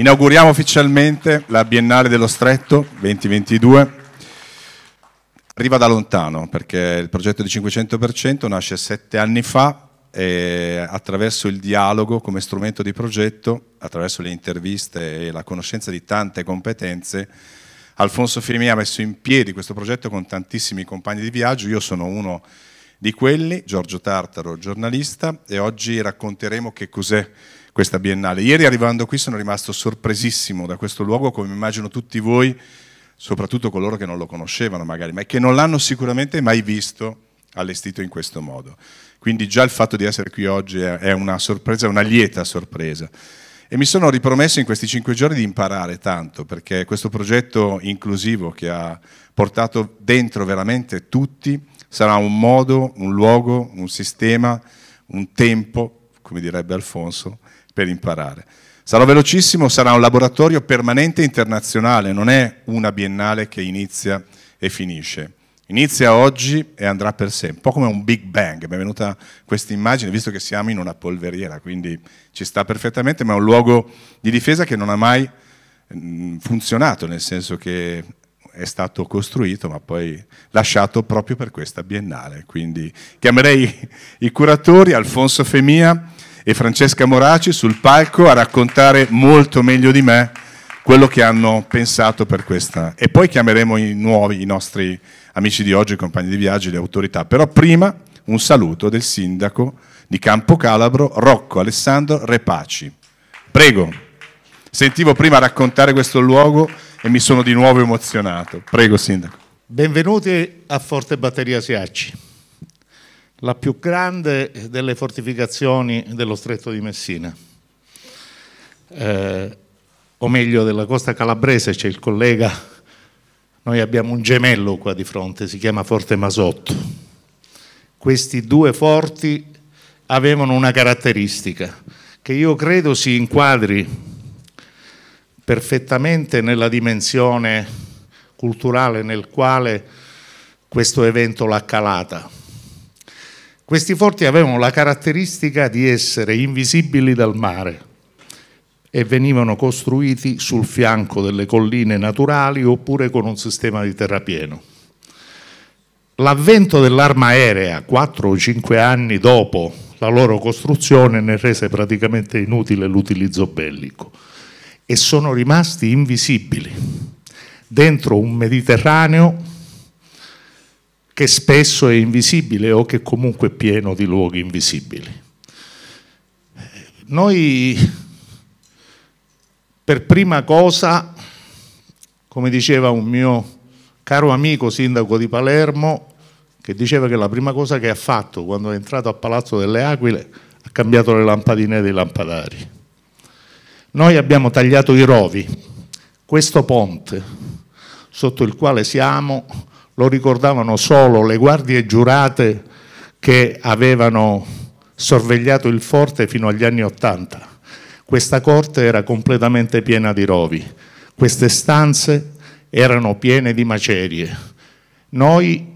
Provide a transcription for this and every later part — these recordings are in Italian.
Inauguriamo ufficialmente la Biennale dello Stretto 2022. Arriva da lontano perché il progetto di 500% nasce sette anni fa e attraverso il dialogo come strumento di progetto, attraverso le interviste e la conoscenza di tante competenze, Alfonso Firmini ha messo in piedi questo progetto con tantissimi compagni di viaggio, io sono uno di quelli, Giorgio Tartaro, giornalista, e oggi racconteremo che cos'è questa biennale. Ieri arrivando qui sono rimasto sorpresissimo da questo luogo, come immagino tutti voi, soprattutto coloro che non lo conoscevano magari, ma che non l'hanno sicuramente mai visto allestito in questo modo. Quindi già il fatto di essere qui oggi è una sorpresa, una lieta sorpresa. E mi sono ripromesso in questi cinque giorni di imparare tanto, perché questo progetto inclusivo che ha portato dentro veramente tutti sarà un modo, un luogo, un sistema, un tempo, come direbbe Alfonso, per imparare. Sarò velocissimo, sarà un laboratorio permanente internazionale, non è una biennale che inizia e finisce. Inizia oggi e andrà per sempre, un po' come un Big Bang, mi è venuta questa immagine, visto che siamo in una polveriera, quindi ci sta perfettamente, ma è un luogo di difesa che non ha mai mm, funzionato, nel senso che è stato costruito ma poi lasciato proprio per questa biennale. Quindi chiamerei i curatori Alfonso Femia, e Francesca Moraci sul palco a raccontare molto meglio di me quello che hanno pensato per questa. E poi chiameremo i nuovi, i nostri amici di oggi, i compagni di viaggio, le autorità. Però prima un saluto del sindaco di Campo Calabro, Rocco Alessandro Repaci. Prego, sentivo prima raccontare questo luogo e mi sono di nuovo emozionato. Prego, sindaco. Benvenuti a Forte Batteria Siacci la più grande delle fortificazioni dello stretto di Messina. Eh, o meglio della costa calabrese c'è il collega, noi abbiamo un gemello qua di fronte, si chiama Forte Masotto. Questi due forti avevano una caratteristica che io credo si inquadri perfettamente nella dimensione culturale nel quale questo evento l'ha calata questi forti avevano la caratteristica di essere invisibili dal mare e venivano costruiti sul fianco delle colline naturali oppure con un sistema di terrapieno. L'avvento dell'arma aerea, 4 o 5 anni dopo la loro costruzione, ne rese praticamente inutile l'utilizzo bellico e sono rimasti invisibili dentro un Mediterraneo che spesso è invisibile o che comunque è pieno di luoghi invisibili. Noi per prima cosa, come diceva un mio caro amico sindaco di Palermo, che diceva che la prima cosa che ha fatto quando è entrato a Palazzo delle Aquile ha cambiato le lampadine dei lampadari. Noi abbiamo tagliato i rovi, questo ponte sotto il quale siamo lo ricordavano solo le guardie giurate che avevano sorvegliato il forte fino agli anni Ottanta. Questa corte era completamente piena di rovi, queste stanze erano piene di macerie. Noi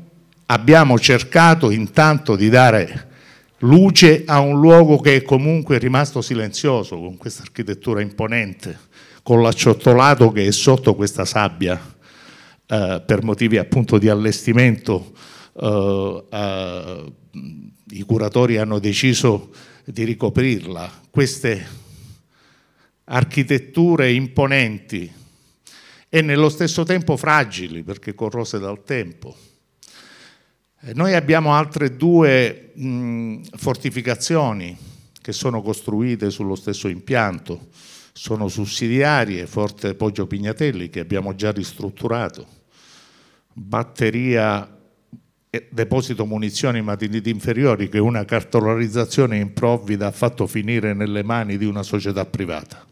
abbiamo cercato intanto di dare luce a un luogo che è comunque rimasto silenzioso con questa architettura imponente, con l'acciottolato che è sotto questa sabbia eh, per motivi appunto di allestimento eh, eh, i curatori hanno deciso di ricoprirla. Queste architetture imponenti e nello stesso tempo fragili perché corrose dal tempo. Eh, noi abbiamo altre due mh, fortificazioni che sono costruite sullo stesso impianto, sono sussidiarie, Forte Poggio Pignatelli che abbiamo già ristrutturato, batteria e eh, deposito munizioni mattiniti inferiori che una cartolarizzazione improvvida ha fatto finire nelle mani di una società privata.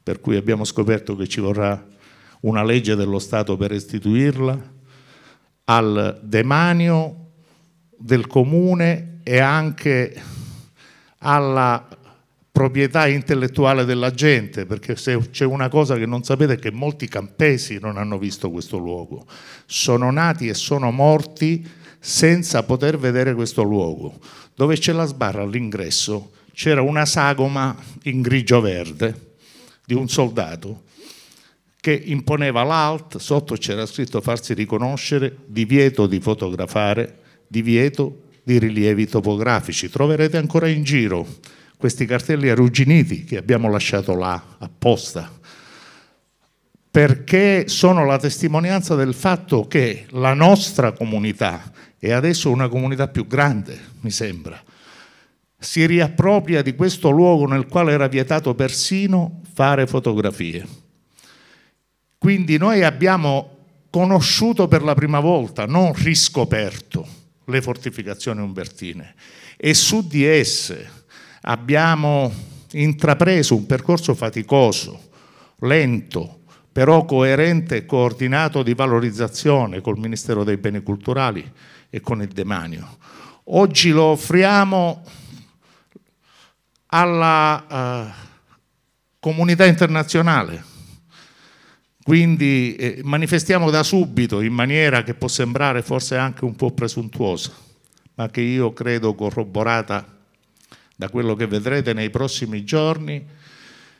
Per cui abbiamo scoperto che ci vorrà una legge dello Stato per restituirla al demanio del comune e anche alla proprietà intellettuale della gente, perché se c'è una cosa che non sapete è che molti campesi non hanno visto questo luogo, sono nati e sono morti senza poter vedere questo luogo, dove c'è la sbarra all'ingresso, c'era una sagoma in grigio-verde di un soldato che imponeva l'alt, sotto c'era scritto farsi riconoscere, divieto di fotografare, divieto di rilievi topografici. Troverete ancora in giro questi cartelli arrugginiti che abbiamo lasciato là apposta, perché sono la testimonianza del fatto che la nostra comunità, e adesso una comunità più grande, mi sembra, si riappropria di questo luogo nel quale era vietato persino fare fotografie. Quindi noi abbiamo conosciuto per la prima volta, non riscoperto, le fortificazioni umbertine e su di esse Abbiamo intrapreso un percorso faticoso, lento, però coerente e coordinato di valorizzazione col Ministero dei Beni Culturali e con il Demanio. Oggi lo offriamo alla eh, comunità internazionale, quindi eh, manifestiamo da subito in maniera che può sembrare forse anche un po' presuntuosa, ma che io credo corroborata da quello che vedrete nei prossimi giorni,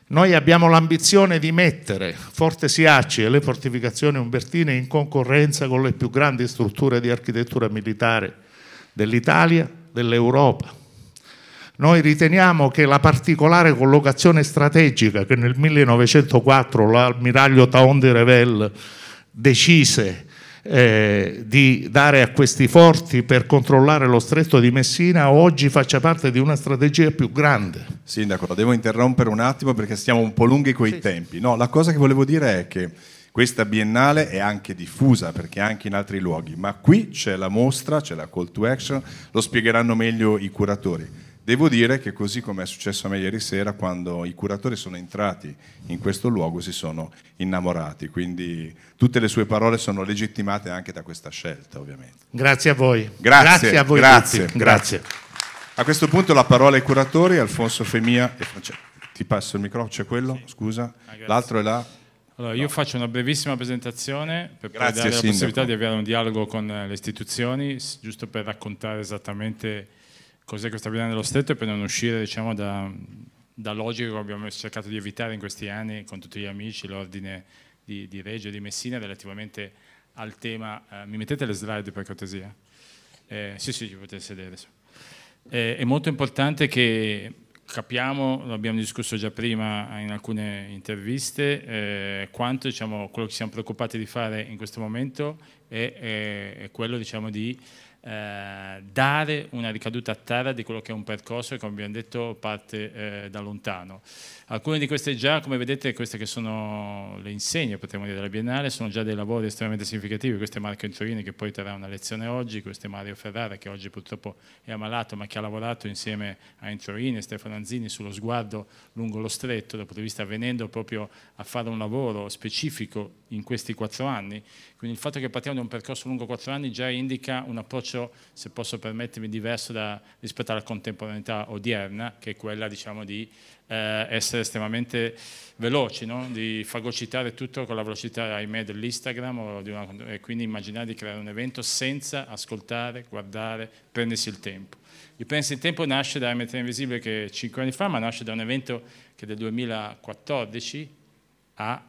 noi abbiamo l'ambizione di mettere Forte Siacci e le fortificazioni umbertine in concorrenza con le più grandi strutture di architettura militare dell'Italia, dell'Europa. Noi riteniamo che la particolare collocazione strategica che nel 1904 l'ammiraglio Taon di Revelle decise eh, di dare a questi forti per controllare lo stretto di Messina oggi faccia parte di una strategia più grande. Sindaco, la devo interrompere un attimo perché stiamo un po' lunghi coi sì. tempi. No, la cosa che volevo dire è che questa biennale è anche diffusa perché anche in altri luoghi, ma qui c'è la mostra, c'è la call to action, lo spiegheranno meglio i curatori Devo dire che così come è successo a me ieri sera, quando i curatori sono entrati in questo luogo si sono innamorati, quindi tutte le sue parole sono legittimate anche da questa scelta ovviamente. Grazie a voi. Grazie, grazie a voi. Grazie, grazie. grazie. A questo punto la parola ai curatori, Alfonso Femia e Francesco. Ti passo il microfono, c'è quello? Sì. Scusa. Ah, L'altro è là. Allora, io faccio una brevissima presentazione per Grazie, dare la sindaco. possibilità di avviare un dialogo con le istituzioni, giusto per raccontare esattamente cos'è questa guida dello stretto e per non uscire diciamo, da, da logiche che abbiamo cercato di evitare in questi anni con tutti gli amici, l'ordine di, di Reggio e di Messina relativamente al tema. Eh, mi mettete le slide per cortesia? Eh, sì, sì, ci potete sedere. Eh, è molto importante che capiamo, l'abbiamo discusso già prima in alcune interviste, eh, quanto diciamo, quello che siamo preoccupati di fare in questo momento è, è, è quello diciamo, di eh, dare una ricaduta a terra di quello che è un percorso che come abbiamo detto parte eh, da lontano. Alcune di queste già, come vedete, queste che sono le insegne potremmo dire della Biennale, sono già dei lavori estremamente significativi, questo è Marco Antorini che poi terrà una lezione oggi, questo è Mario Ferrara che oggi purtroppo è ammalato ma che ha lavorato insieme a Antorini e Stefano Anzini sullo sguardo lungo lo stretto, dal punto di vista venendo proprio a fare un lavoro specifico in questi quattro anni, quindi il fatto che partiamo da un percorso lungo quattro anni già indica un approccio approccio, se posso permettermi, diverso da, rispetto alla contemporaneità odierna, che è quella diciamo, di eh, essere estremamente veloci, no? di fagocitare tutto con la velocità, ahimè, dell'Instagram una, e quindi immaginare di creare un evento senza ascoltare, guardare, prendersi il tempo. Il Pensi in Tempo nasce da MT Invisibile che cinque anni fa, ma nasce da un evento che del 2014 ha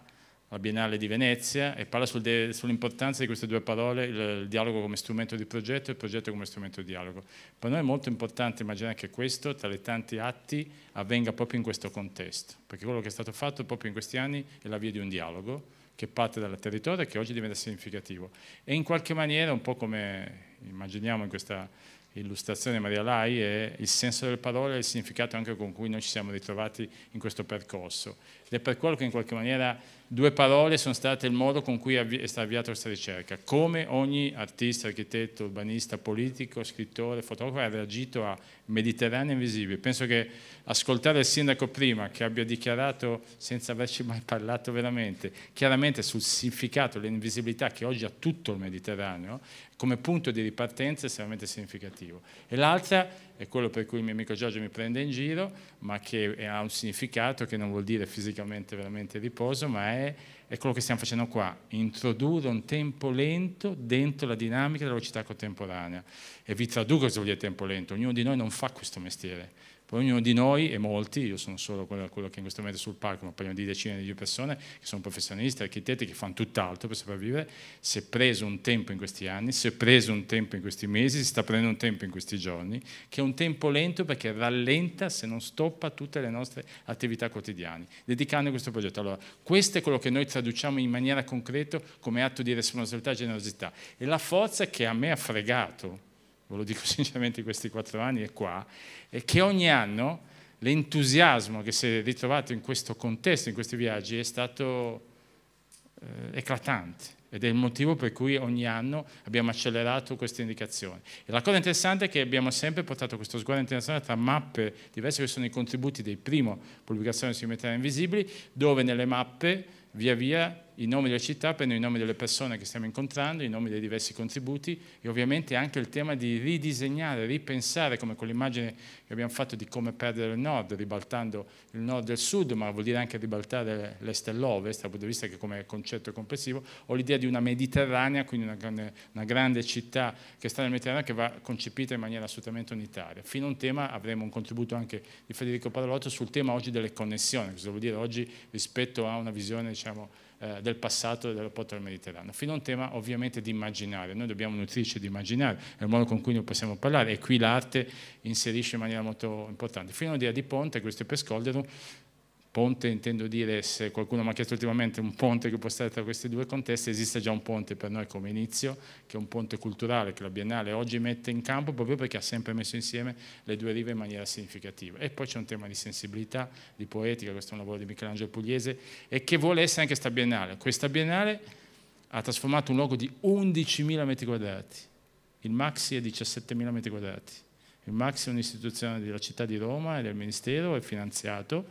la Biennale di Venezia e parla sul sull'importanza di queste due parole, il, il, dialogo come strumento di progetto e il progetto come strumento di dialogo. Per noi è molto importante immaginare che questo, tra i tanti atti, avvenga proprio in questo contesto, perché quello che è stato fatto proprio in questi anni è la via di un dialogo che parte dal territorio e che oggi diventa significativo. E in qualche maniera, un po' come immaginiamo in questa illustrazione di Maria Lai, è il senso delle parole e il significato anche con cui noi ci siamo ritrovati in questo percorso ed è per quello che in qualche maniera due parole sono state il modo con cui è stata avviata questa ricerca. Come ogni artista, architetto, urbanista, politico, scrittore, fotografo ha reagito a Mediterraneo invisibile. Penso che ascoltare il sindaco prima, che abbia dichiarato, senza averci mai parlato veramente, chiaramente sul significato, dell'invisibilità che oggi ha tutto il Mediterraneo, come punto di ripartenza è estremamente significativo. E l'altra è quello per cui il mio amico Giorgio mi prende in giro, ma che ha un significato che non vuol dire fisicamente veramente riposo, ma è, è quello che stiamo facendo qua, introdurre un tempo lento dentro la dinamica della velocità contemporanea. E vi traduco cosa vuol dire tempo lento, ognuno di noi non fa questo mestiere, poi ognuno di noi, e molti, io sono solo quello, quello che in questo momento è sul palco, ma parliamo di decine di persone che sono professionisti, architetti, che fanno tutt'altro per sopravvivere, si è preso un tempo in questi anni, si è preso un tempo in questi mesi, si sta prendendo un tempo in questi giorni, che è un tempo lento perché rallenta se non stoppa tutte le nostre attività quotidiane, dedicando a questo progetto. Allora, questo è quello che noi traduciamo in maniera concreta come atto di responsabilità e generosità. E la forza che a me ha fregato ve lo dico sinceramente in questi quattro anni è qua, è che ogni anno l'entusiasmo che si è ritrovato in questo contesto, in questi viaggi, è stato eh, eclatante ed è il motivo per cui ogni anno abbiamo accelerato queste indicazioni. E la cosa interessante è che abbiamo sempre portato questo sguardo internazionale tra mappe diverse che sono i contributi dei primo pubblicazioni sui metà invisibili, dove nelle mappe via via i nomi delle città, prendo i nomi delle persone che stiamo incontrando, i nomi dei diversi contributi e ovviamente anche il tema di ridisegnare, ripensare come quell'immagine che abbiamo fatto di come perdere il nord, ribaltando il nord e il sud, ma vuol dire anche ribaltare l'est e l'ovest dal punto di vista che come concetto complessivo, o l'idea di una Mediterranea, quindi una grande, una grande città che sta nel Mediterraneo che va concepita in maniera assolutamente unitaria. Fino a un tema avremo un contributo anche di Federico Parolotto sul tema oggi delle connessioni, cosa vuol dire oggi rispetto a una visione diciamo, eh, del passato e del Mediterraneo, fino a un tema ovviamente di immaginare, noi dobbiamo nutrirci di immaginare, è il modo con cui noi possiamo parlare e qui l'arte inserisce in maniera molto importante, fino all'idea di Ponte, questo è per Scoldero, Ponte intendo dire, se qualcuno mi ha chiesto ultimamente un ponte che può stare tra questi due contesti, esiste già un ponte per noi come inizio, che è un ponte culturale che la Biennale oggi mette in campo proprio perché ha sempre messo insieme le due rive in maniera significativa. E poi c'è un tema di sensibilità, di poetica, questo è un lavoro di Michelangelo Pugliese, e che vuole essere anche sta Biennale. Questa Biennale ha trasformato un luogo di 11.000 metri quadrati, il maxi è 17.000 metri quadrati. Il Maxi è un'istituzione della città di Roma e del Ministero, è finanziato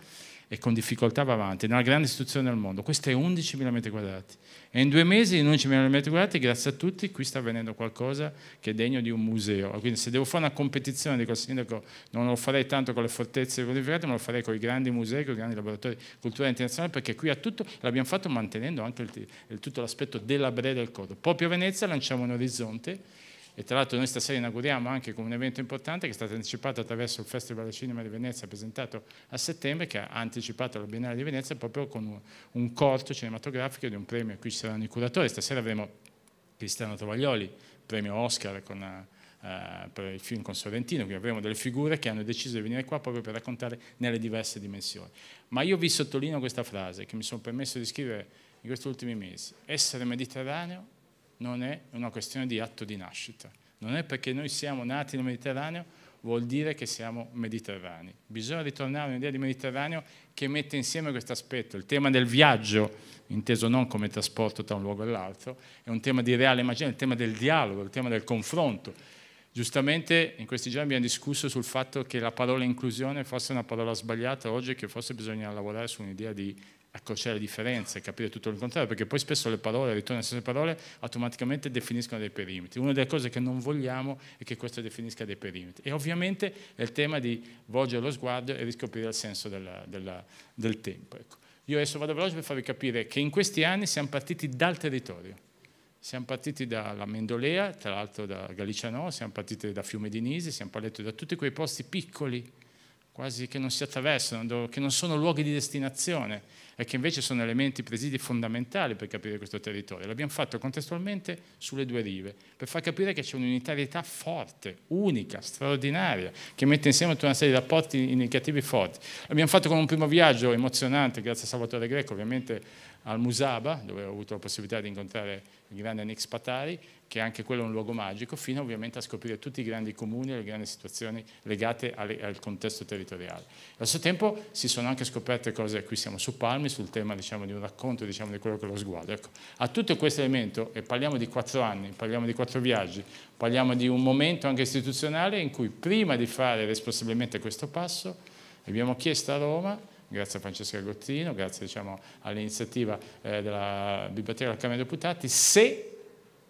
e con difficoltà va avanti, è una grande istituzione del mondo, Questo è 11.000 metri quadrati e in due mesi in 11.000 metri quadrati, grazie a tutti, qui sta avvenendo qualcosa che è degno di un museo, quindi se devo fare una competizione, dico al sindaco, non lo farei tanto con le fortezze qualificate, ma lo farei con i grandi musei, con i grandi laboratori di cultura internazionale, perché qui ha tutto, l'abbiamo fatto mantenendo anche il, il, tutto l'aspetto della brea del Codo. Proprio a Venezia lanciamo un orizzonte e tra l'altro noi stasera inauguriamo anche con un evento importante che è stato anticipato attraverso il Festival del Cinema di Venezia presentato a settembre che ha anticipato la Biennale di Venezia proprio con un, un corto cinematografico di un premio, qui ci saranno i curatori, stasera avremo Cristiano Tovaglioli, premio Oscar con... Uh, per il film con Sorrentino, quindi avremo delle figure che hanno deciso di venire qua proprio per raccontare nelle diverse dimensioni. Ma io vi sottolineo questa frase che mi sono permesso di scrivere in questi ultimi mesi. Essere mediterraneo non è una questione di atto di nascita. Non è perché noi siamo nati nel Mediterraneo, vuol dire che siamo mediterranei. Bisogna ritornare a un'idea di Mediterraneo che mette insieme questo aspetto. Il tema del viaggio, inteso non come trasporto tra un luogo e l'altro, è un tema di reale immagine, il tema del dialogo, il tema del confronto. Giustamente in questi giorni abbiamo discusso sul fatto che la parola inclusione fosse una parola sbagliata oggi e che forse bisogna lavorare su un'idea di accorciare le differenze, capire tutto il contrario, perché poi spesso le parole, ritorno alle stesse parole, automaticamente definiscono dei perimetri. Una delle cose che non vogliamo è che questo definisca dei perimetri. E ovviamente è il tema di volgere lo sguardo e riscoprire il senso della, della, del tempo. Ecco. Io adesso vado veloce per farvi capire che in questi anni siamo partiti dal territorio. Siamo partiti dalla Mendolea, tra l'altro da Galicia No, siamo partiti da Fiume di Nisi, siamo partiti da tutti quei posti piccoli, quasi che non si attraversano, che non sono luoghi di destinazione e che invece sono elementi presidi fondamentali per capire questo territorio. L'abbiamo fatto contestualmente sulle due rive, per far capire che c'è un'unitarietà forte, unica, straordinaria, che mette insieme tutta una serie di rapporti indicativi forti. L'abbiamo fatto con un primo viaggio emozionante, grazie a Salvatore Greco, ovviamente al Musaba, dove ho avuto la possibilità di incontrare il grande Nix Patari, che anche quello è un luogo magico, fino ovviamente a scoprire tutti i grandi comuni e le grandi situazioni legate alle, al contesto territoriale. Allo stesso tempo si sono anche scoperte cose, qui siamo su Palmi, sul tema diciamo, di un racconto diciamo, di quello che è lo sguardo. Ecco, a tutto questo elemento, e parliamo di quattro anni, parliamo di quattro viaggi, parliamo di un momento anche istituzionale in cui prima di fare responsabilmente questo passo abbiamo chiesto a Roma grazie a Francesca Gottino, grazie diciamo, all'iniziativa eh, della Biblioteca della Camera dei Deputati, se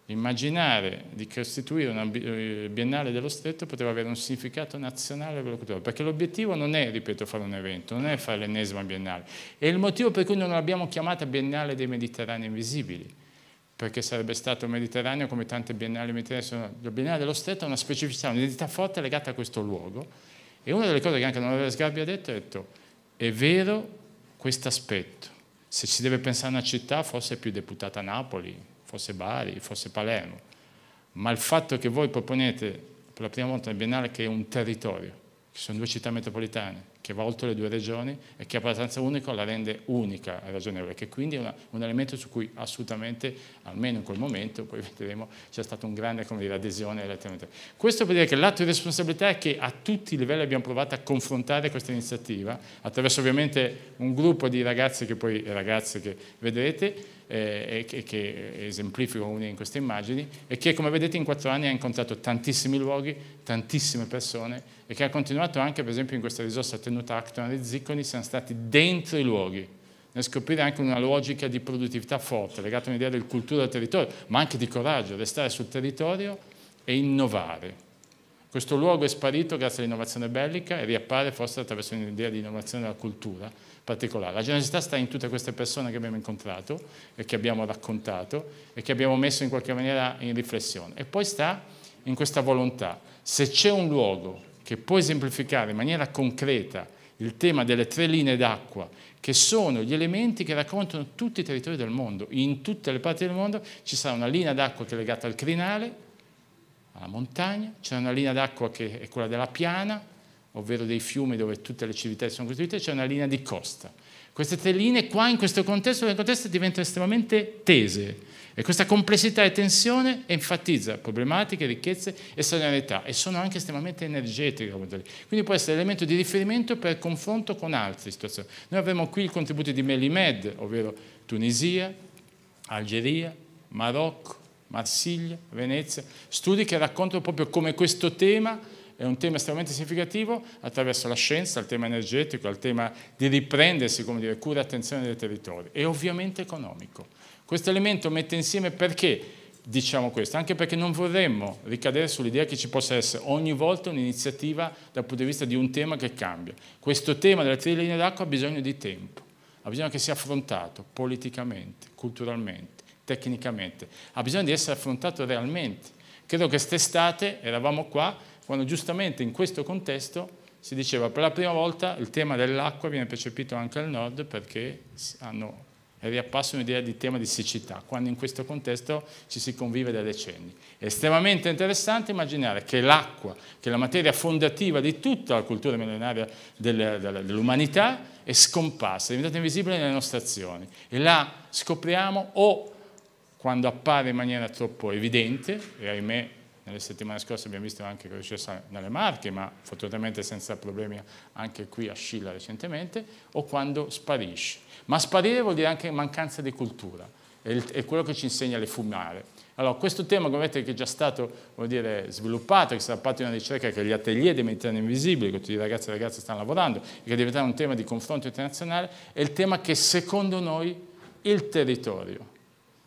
immaginare di costituire una eh, biennale dello stretto poteva avere un significato nazionale per la cultura, perché l'obiettivo non è, ripeto, fare un evento, non è fare l'ennesima biennale, E il motivo per cui non l'abbiamo chiamata biennale dei Mediterranei invisibili, perché sarebbe stato mediterraneo come tante biennali mediterranee, sono. la biennale dello stretto ha una specificità, un'identità forte legata a questo luogo e una delle cose che anche Onorevole Sgarbi ha detto è detto, è vero questo aspetto. Se si deve pensare a una città, forse è più deputata Napoli, forse Bari, forse Palermo. Ma il fatto che voi proponete per la prima volta nel Biennale che è un territorio, che sono due città metropolitane, che va oltre le due regioni e che a abbastanza unico la rende unica a Regione che quindi è una, un elemento su cui assolutamente, almeno in quel momento, poi vedremo, c'è stata un grande dire, adesione relativamente. Questo per dire che l'atto di responsabilità è che a tutti i livelli abbiamo provato a confrontare questa iniziativa, attraverso ovviamente un gruppo di ragazze che poi, ragazze che vedrete, eh, e che esemplifico una in queste immagini, e che come vedete in quattro anni ha incontrato tantissimi luoghi, tantissime persone e che ha continuato anche per esempio in questa risorsa tenuta Acton e Zicconi, siamo stati dentro i luoghi, nel scoprire anche una logica di produttività forte, legata a un'idea del cultura del territorio, ma anche di coraggio, restare sul territorio e innovare. Questo luogo è sparito grazie all'innovazione bellica e riappare forse attraverso un'idea di innovazione della cultura, particolare. La generosità sta in tutte queste persone che abbiamo incontrato e che abbiamo raccontato e che abbiamo messo in qualche maniera in riflessione. E poi sta in questa volontà. Se c'è un luogo che può esemplificare in maniera concreta il tema delle tre linee d'acqua, che sono gli elementi che raccontano tutti i territori del mondo, in tutte le parti del mondo ci sarà una linea d'acqua che è legata al crinale, alla montagna, c'è una linea d'acqua che è quella della piana, ovvero dei fiumi dove tutte le civiltà sono costruite, c'è una linea di costa. Queste tre linee qua in questo contesto, nel contesto diventano estremamente tese e questa complessità e tensione enfatizza problematiche, ricchezze e solidarietà e sono anche estremamente energetiche. Quindi può essere elemento di riferimento per confronto con altre situazioni. Noi avremo qui il contributo di Melimed, ovvero Tunisia, Algeria, Marocco, Marsiglia, Venezia, studi che raccontano proprio come questo tema è un tema estremamente significativo attraverso la scienza, il tema energetico, il tema di riprendersi, come dire, cura e attenzione dei territori e ovviamente economico. Questo elemento mette insieme perché diciamo questo, anche perché non vorremmo ricadere sull'idea che ci possa essere ogni volta un'iniziativa dal punto di vista di un tema che cambia. Questo tema della trilinea d'acqua ha bisogno di tempo, ha bisogno che sia affrontato politicamente, culturalmente, tecnicamente, ha bisogno di essere affrontato realmente. Credo che quest'estate eravamo qua quando giustamente in questo contesto si diceva per la prima volta il tema dell'acqua viene percepito anche al nord perché hanno riappasso un'idea di tema di siccità, quando in questo contesto ci si convive da decenni. È estremamente interessante immaginare che l'acqua, che è la materia fondativa di tutta la cultura millenaria dell'umanità, è scomparsa, è diventata invisibile nelle nostre azioni e la scopriamo o quando appare in maniera troppo evidente, e ahimè nelle settimane scorse abbiamo visto anche cosa è successo nelle Marche, ma fortunatamente senza problemi anche qui a Scilla recentemente, o quando sparisce. Ma sparire vuol dire anche mancanza di cultura, è quello che ci insegna le fumare. Allora, questo tema, come vedete, che è già stato dire, sviluppato, che sarà parte di una ricerca che gli atelier dei Mediterranei Invisibili, che tutti i ragazzi e ragazze stanno lavorando, e che diventerà un tema di confronto internazionale, è il tema che secondo noi il territorio,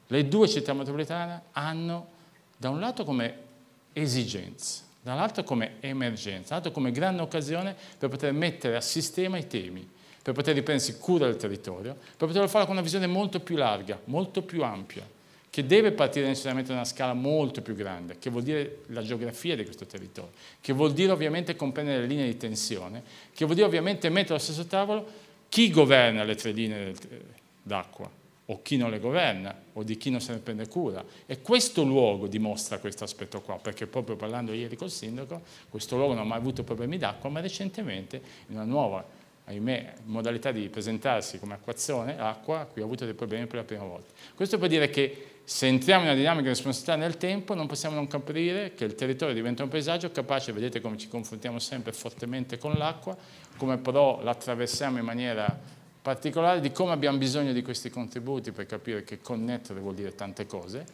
le due città metropolitane hanno da un lato come esigenza, dall'altro come emergenza, dall'altro come grande occasione per poter mettere a sistema i temi, per poter riprendersi cura del territorio, per poterlo fare con una visione molto più larga, molto più ampia, che deve partire necessariamente da una scala molto più grande, che vuol dire la geografia di questo territorio, che vuol dire ovviamente comprendere le linee di tensione, che vuol dire ovviamente mettere allo stesso tavolo chi governa le tre linee eh, d'acqua, o chi non le governa o di chi non se ne prende cura. E questo luogo dimostra questo aspetto qua, perché proprio parlando ieri col sindaco, questo luogo non ha mai avuto problemi d'acqua, ma recentemente in una nuova ahimè, modalità di presentarsi come acquazione, l'acqua qui ha avuto dei problemi per la prima volta. Questo per dire che se entriamo in una dinamica di responsabilità nel tempo non possiamo non capire che il territorio diventa un paesaggio capace, vedete come ci confrontiamo sempre fortemente con l'acqua, come però l'attraversiamo in maniera particolare di come abbiamo bisogno di questi contributi per capire che connettere vuol dire tante cose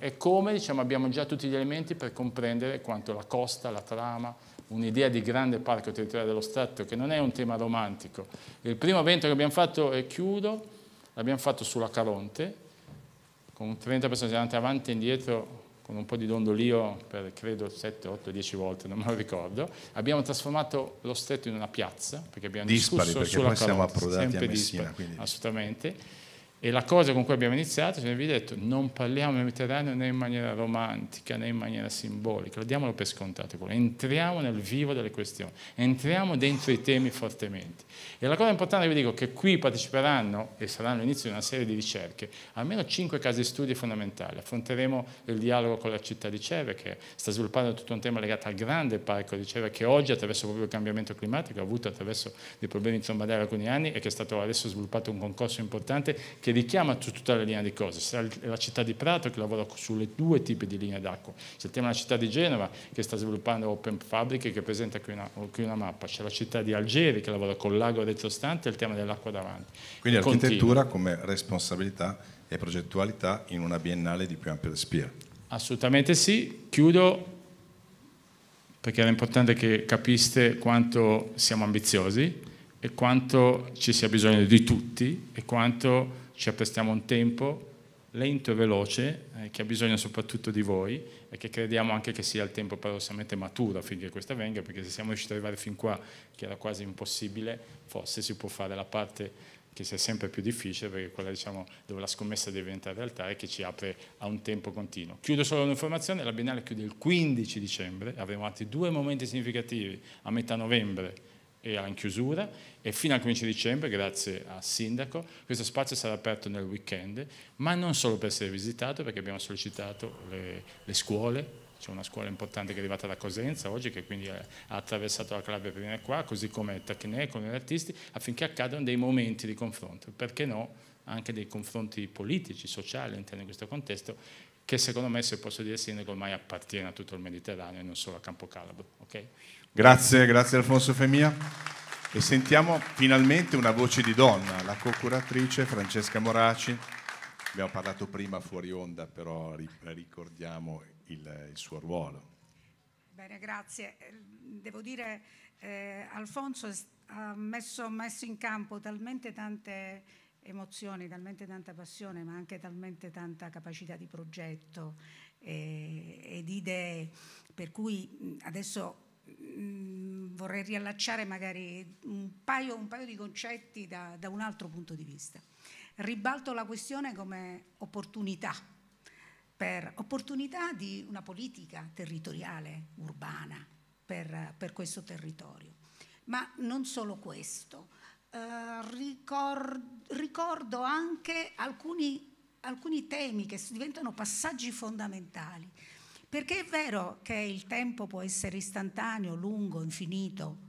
e come diciamo, abbiamo già tutti gli elementi per comprendere quanto la costa, la trama, un'idea di grande parco territoriale dello Stato, che non è un tema romantico. Il primo evento che abbiamo fatto, e chiudo, l'abbiamo fatto sulla Caronte, con 30 persone andate avanti e indietro con un po' di dondolio per credo 7, 8, 10 volte, non me lo ricordo. Abbiamo trasformato lo stretto in una piazza, perché abbiamo dispari, discusso perché sulla poi siamo approdati sempre a Messina, dispari, quindi. assolutamente e la cosa con cui abbiamo iniziato, cioè vi ho detto, non parliamo del Mediterraneo né in maniera romantica né in maniera simbolica, lo diamolo per scontato, entriamo nel vivo delle questioni, entriamo dentro i temi fortemente. E la cosa importante vi dico che qui parteciperanno, e saranno l'inizio di una serie di ricerche, almeno cinque casi di studio fondamentali. Affronteremo il dialogo con la città di Ceve, che sta sviluppando tutto un tema legato al grande parco di Ceve, che oggi attraverso proprio il cambiamento climatico ha avuto attraverso dei problemi in tromba alcuni anni e che è stato adesso sviluppato un concorso importante che richiama tutta la linea di cose. C'è la città di Prato che lavora sulle due tipi di linee d'acqua, C'è il tema della città di Genova che sta sviluppando Open Fabriche che presenta qui una, qui una mappa, c'è la città di Algeri che lavora col lago retrostante e il tema dell'acqua davanti. Quindi l'architettura come responsabilità e progettualità in una biennale di più ampio respiro. Assolutamente sì, chiudo perché era importante che capiste quanto siamo ambiziosi e quanto ci sia bisogno di tutti e quanto ci apprestiamo a un tempo lento e veloce eh, che ha bisogno soprattutto di voi e che crediamo anche che sia il tempo paradossalmente maturo affinché questa venga, perché se siamo riusciti ad arrivare fin qua, che era quasi impossibile, forse si può fare la parte che sia sempre più difficile, perché quella diciamo, dove la scommessa diventa realtà e che ci apre a un tempo continuo. Chiudo solo un'informazione, la Biennale chiude il 15 dicembre, avremo altri due momenti significativi a metà novembre e in chiusura e fino al 15 dicembre, grazie al sindaco, questo spazio sarà aperto nel weekend, ma non solo per essere visitato, perché abbiamo sollecitato le, le scuole, c'è una scuola importante che è arrivata da Cosenza oggi, che quindi ha attraversato la Calabria per venire qua, così come Tecne, con gli artisti, affinché accadano dei momenti di confronto, perché no anche dei confronti politici, sociali all'interno di questo contesto, che secondo me, se posso dire sindaco, ormai appartiene a tutto il Mediterraneo e non solo a Campo Calabro. Okay? Grazie, grazie Alfonso Femia. E sentiamo finalmente una voce di donna, la co-curatrice Francesca Moraci. Abbiamo parlato prima fuori onda, però ricordiamo il, il suo ruolo. Bene, grazie. Devo dire, eh, Alfonso ha messo, messo in campo talmente tante emozioni, talmente tanta passione, ma anche talmente tanta capacità di progetto e eh, di idee, per cui adesso vorrei riallacciare magari un paio, un paio di concetti da, da un altro punto di vista. Ribalto la questione come opportunità, per opportunità di una politica territoriale, urbana, per, per questo territorio. Ma non solo questo, eh, ricordo, ricordo anche alcuni, alcuni temi che diventano passaggi fondamentali perché è vero che il tempo può essere istantaneo, lungo, infinito,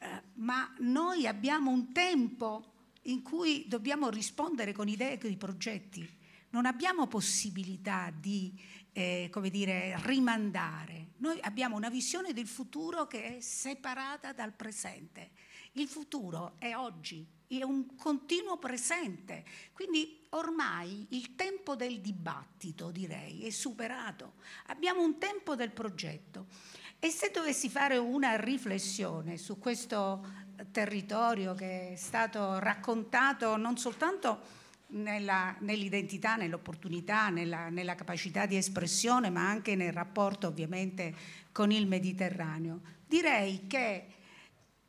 eh, ma noi abbiamo un tempo in cui dobbiamo rispondere con idee e con i progetti. Non abbiamo possibilità di eh, come dire, rimandare. Noi abbiamo una visione del futuro che è separata dal presente. Il futuro è oggi, è un continuo presente. Quindi ormai il tempo del dibattito, direi, è superato. Abbiamo un tempo del progetto. E se dovessi fare una riflessione su questo territorio che è stato raccontato non soltanto nella, nell'identità, nell'opportunità, nella, nella, capacità di espressione, ma anche nel rapporto ovviamente con il Mediterraneo, direi che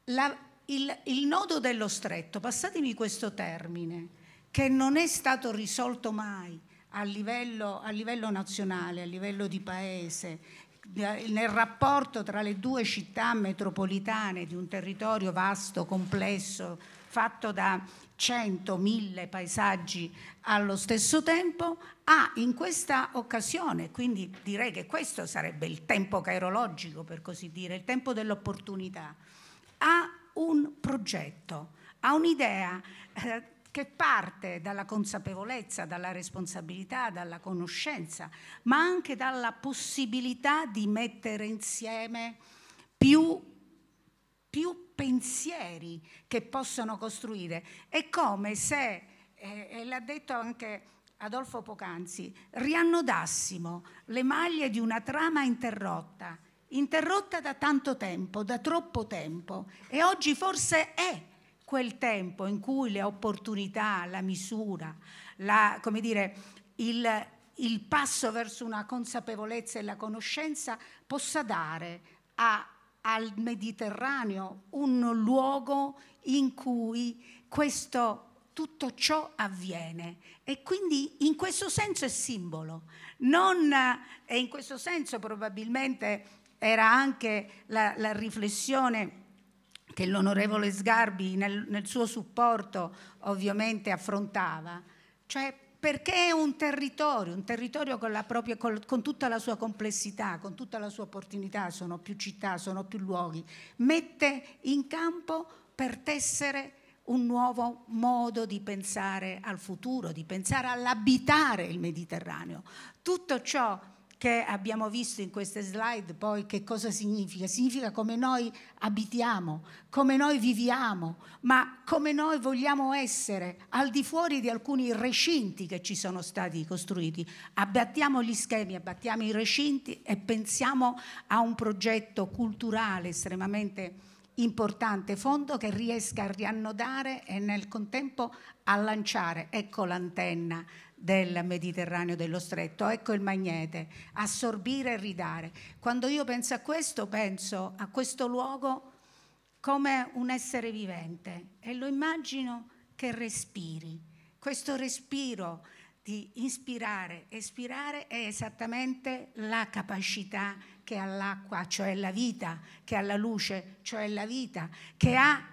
la il, il nodo dello stretto, passatemi questo termine, che non è stato risolto mai a livello, a livello nazionale, a livello di paese, eh, nel rapporto tra le due città metropolitane di un territorio vasto, complesso, fatto da 100.000 paesaggi allo stesso tempo, ha in questa occasione, quindi direi che questo sarebbe il tempo cairologico, per così dire, il tempo dell'opportunità, ha un progetto, ha un'idea eh, che parte dalla consapevolezza, dalla responsabilità, dalla conoscenza, ma anche dalla possibilità di mettere insieme più, più pensieri che possono costruire. È come se, eh, e l'ha detto anche Adolfo Pocanzi, riannodassimo le maglie di una trama interrotta interrotta da tanto tempo, da troppo tempo e oggi forse è quel tempo in cui le opportunità, la misura, la, come dire, il, il passo verso una consapevolezza e la conoscenza possa dare a, al Mediterraneo un luogo in cui questo, tutto ciò avviene e quindi in questo senso è simbolo non, e in questo senso probabilmente era anche la, la riflessione che l'onorevole Sgarbi nel, nel, suo supporto ovviamente affrontava, cioè perché è un territorio, un territorio con, propria, con, tutta la sua complessità, con tutta la sua opportunità, sono più città, sono più luoghi, mette in campo per tessere un nuovo modo di pensare al futuro, di pensare all'abitare il Mediterraneo. Tutto ciò che abbiamo visto in queste slide poi che cosa significa? Significa come noi abitiamo, come noi viviamo, ma come noi vogliamo essere al di fuori di alcuni recinti che ci sono stati costruiti. Abbattiamo gli schemi, abbattiamo i recinti e pensiamo a un progetto culturale estremamente importante fondo che riesca a riannodare e nel contempo a lanciare, ecco l'antenna del Mediterraneo, dello stretto. Ecco il magnete, assorbire e ridare. Quando io penso a questo, penso a questo luogo come un essere vivente e lo immagino che respiri. Questo respiro di inspirare, espirare è esattamente la capacità che ha l'acqua, cioè la vita, che ha la luce, cioè la vita, che ha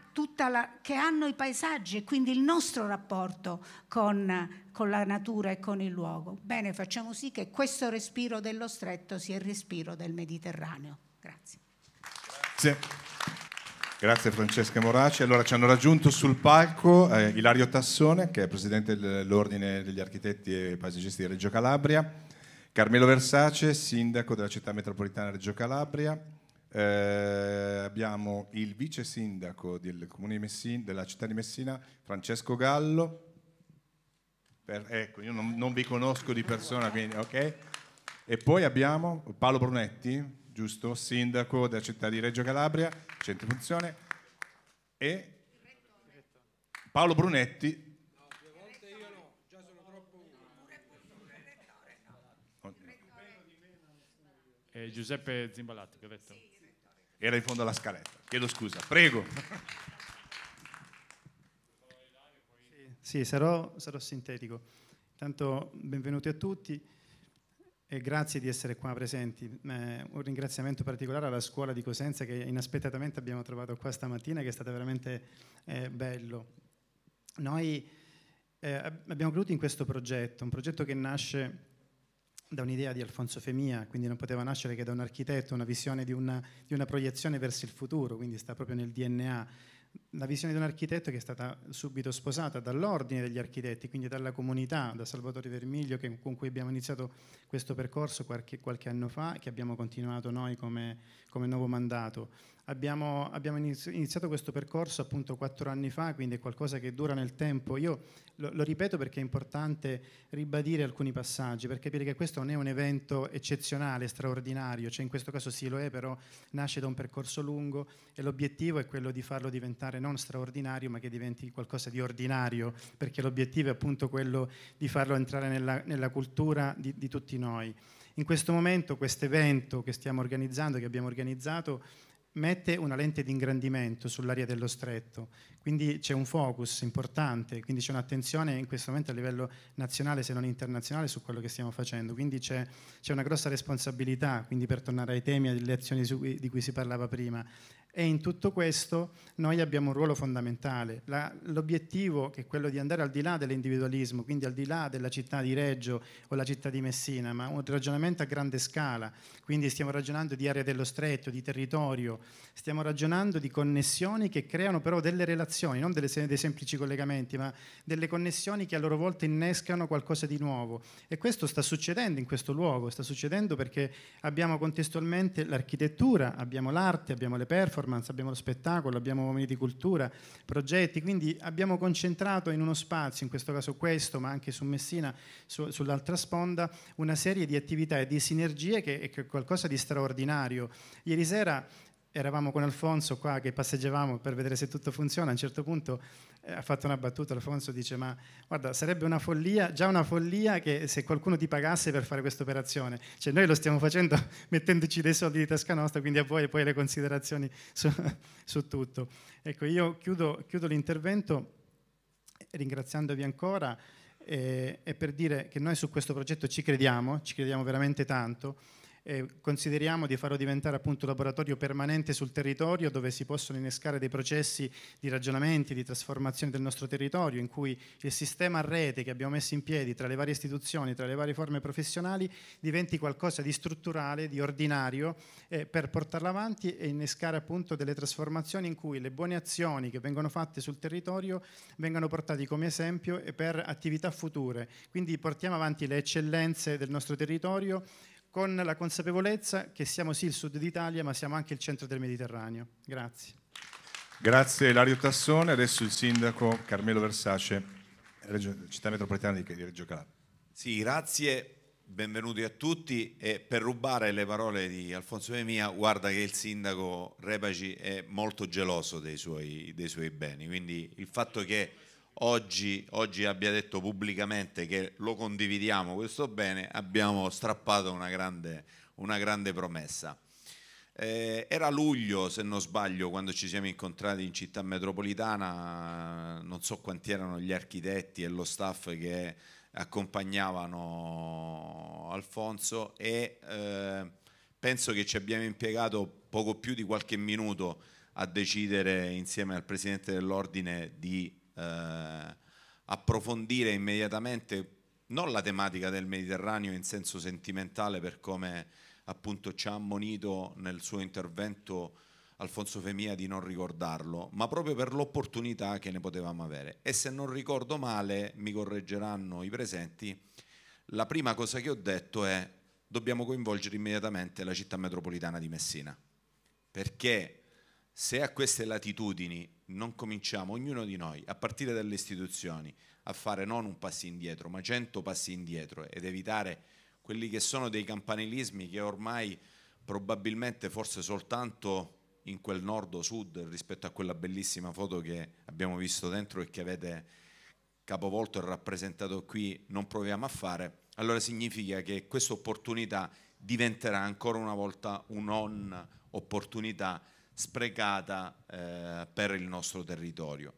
la, che hanno i paesaggi e quindi il nostro rapporto con con la natura e con il luogo. Bene, facciamo sì che questo respiro dello stretto sia il respiro del Mediterraneo. Grazie. Grazie. Grazie Francesca Moraci. Allora ci hanno raggiunto sul palco eh, Ilario Tassone, che è presidente dell'Ordine degli Architetti e Paesaggisti di Reggio Calabria, Carmelo Versace, sindaco della città metropolitana Reggio Calabria, eh, abbiamo il vice sindaco del comune di Messina, della città di Messina, Francesco Gallo, per, ecco, io non, non, vi conosco di persona, quindi ok. E poi abbiamo Paolo Brunetti, giusto? Sindaco della città di Reggio Calabria, centro funzione. E Paolo Brunetti, Eh, Giuseppe Zimbalatti, che ho detto? Era in fondo alla scaletta, chiedo scusa, prego. Sì, sarò, sarò sintetico. Intanto benvenuti a tutti e grazie di essere qua presenti. Eh, un ringraziamento particolare alla scuola di Cosenza che inaspettatamente abbiamo trovato qua stamattina, che è stato veramente eh, bello. Noi eh, abbiamo creduto in questo progetto, un progetto che nasce da un'idea di Alfonso Femia, quindi non poteva nascere che da un architetto, una visione di una, di una, proiezione verso il futuro, quindi sta proprio nel DNA la visione di un architetto che è stata subito sposata dall'ordine degli architetti, quindi dalla comunità, da Salvatore Vermiglio che, con cui abbiamo iniziato questo percorso qualche, qualche, anno fa, che abbiamo continuato noi come, come nuovo mandato, abbiamo, abbiamo iniziato questo percorso appunto quattro anni fa, quindi è qualcosa che dura nel tempo. Io lo, lo, ripeto perché è importante ribadire alcuni passaggi, per capire che questo non è un evento eccezionale, straordinario, cioè in questo caso sì lo è, però nasce da un percorso lungo e l'obiettivo è quello di farlo diventare non straordinario, ma che diventi qualcosa di ordinario, perché l'obiettivo è appunto quello di farlo entrare nella, nella cultura di, di tutti noi. In questo momento questo evento che stiamo organizzando, che abbiamo organizzato, mette una lente di ingrandimento sull'area dello stretto, quindi c'è un focus importante, quindi c'è un'attenzione in questo momento a livello nazionale se non internazionale su quello che stiamo facendo, quindi c'è, c'è una grossa responsabilità, quindi per tornare ai temi e alle azioni cui, di cui si parlava prima, e in tutto questo noi abbiamo un ruolo fondamentale. La, l'obiettivo, che è quello di andare al di là dell'individualismo, quindi al di là della città di Reggio o la città di Messina, ma un ragionamento a grande scala. Quindi stiamo ragionando di area dello stretto, di territorio, stiamo ragionando di connessioni che creano però delle relazioni, non delle, dei semplici collegamenti, ma delle connessioni che a loro volta innescano qualcosa di nuovo. E questo sta succedendo in questo luogo, sta succedendo perché abbiamo contestualmente l'architettura, abbiamo l'arte, abbiamo le performance performance, abbiamo lo spettacolo, abbiamo uomini di cultura, progetti, quindi abbiamo concentrato in uno spazio, in questo caso questo, ma anche su Messina, su, sull'altra sponda, una serie di attività e di sinergie che, è qualcosa di straordinario. Ieri sera eravamo con Alfonso qua che passeggiavamo per vedere se tutto funziona, a un certo punto eh, ha fatto una battuta, Alfonso dice ma guarda sarebbe una follia, già una follia che se qualcuno ti pagasse per fare questa operazione, cioè noi lo stiamo facendo mettendoci dei soldi di tasca nostra, quindi a voi poi le considerazioni su, su tutto. Ecco, io chiudo, chiudo l'intervento eh, ringraziandovi ancora eh, e eh, per dire che noi su questo progetto ci crediamo, ci crediamo veramente tanto eh, consideriamo di farlo diventare appunto un laboratorio permanente sul territorio dove si possono innescare dei processi di ragionamenti, di trasformazione del nostro territorio, in cui il sistema a rete che abbiamo messo in piedi tra le varie istituzioni, tra le varie forme professionali, diventi qualcosa di strutturale, di ordinario, eh, per portarlo avanti e innescare appunto delle trasformazioni in cui le buone azioni che vengono fatte sul territorio vengano portate come esempio per attività future. Quindi portiamo avanti le eccellenze del nostro territorio con la consapevolezza che siamo sì il sud d'Italia, ma siamo anche il centro del Mediterraneo. Grazie. Grazie Lario Tassone, adesso il sindaco Carmelo Versace, città metropolitana di Reggio Calabria. Sì, grazie, benvenuti a tutti e per rubare le parole di Alfonso Memia, guarda che il sindaco Repaci è molto geloso dei suoi, dei suoi beni, quindi il fatto che oggi, oggi abbia detto pubblicamente che lo condividiamo questo bene, abbiamo strappato una grande, una grande promessa. Eh, era luglio, se non sbaglio, quando ci siamo incontrati in città metropolitana, non so quanti erano gli architetti e lo staff che accompagnavano Alfonso e eh, penso che ci abbiamo impiegato poco più di qualche minuto a decidere insieme al presidente dell'ordine di eh, approfondire immediatamente non la tematica del Mediterraneo in senso sentimentale per come appunto ci ha ammonito nel suo intervento Alfonso Femia di non ricordarlo, ma proprio per l'opportunità che ne potevamo avere. E se non ricordo male, mi correggeranno i presenti, la prima cosa che ho detto è dobbiamo coinvolgere immediatamente la città metropolitana di Messina, perché se a queste latitudini non cominciamo ognuno di noi, a partire dalle istituzioni, a fare non un passo indietro, ma cento passi indietro ed evitare quelli che sono dei campanilismi che ormai probabilmente forse soltanto in quel nord o sud rispetto a quella bellissima foto che abbiamo visto dentro e che avete capovolto e rappresentato qui, non proviamo a fare, allora significa che questa opportunità diventerà ancora una volta un'opportunità opportunità sprecata eh, per il nostro territorio.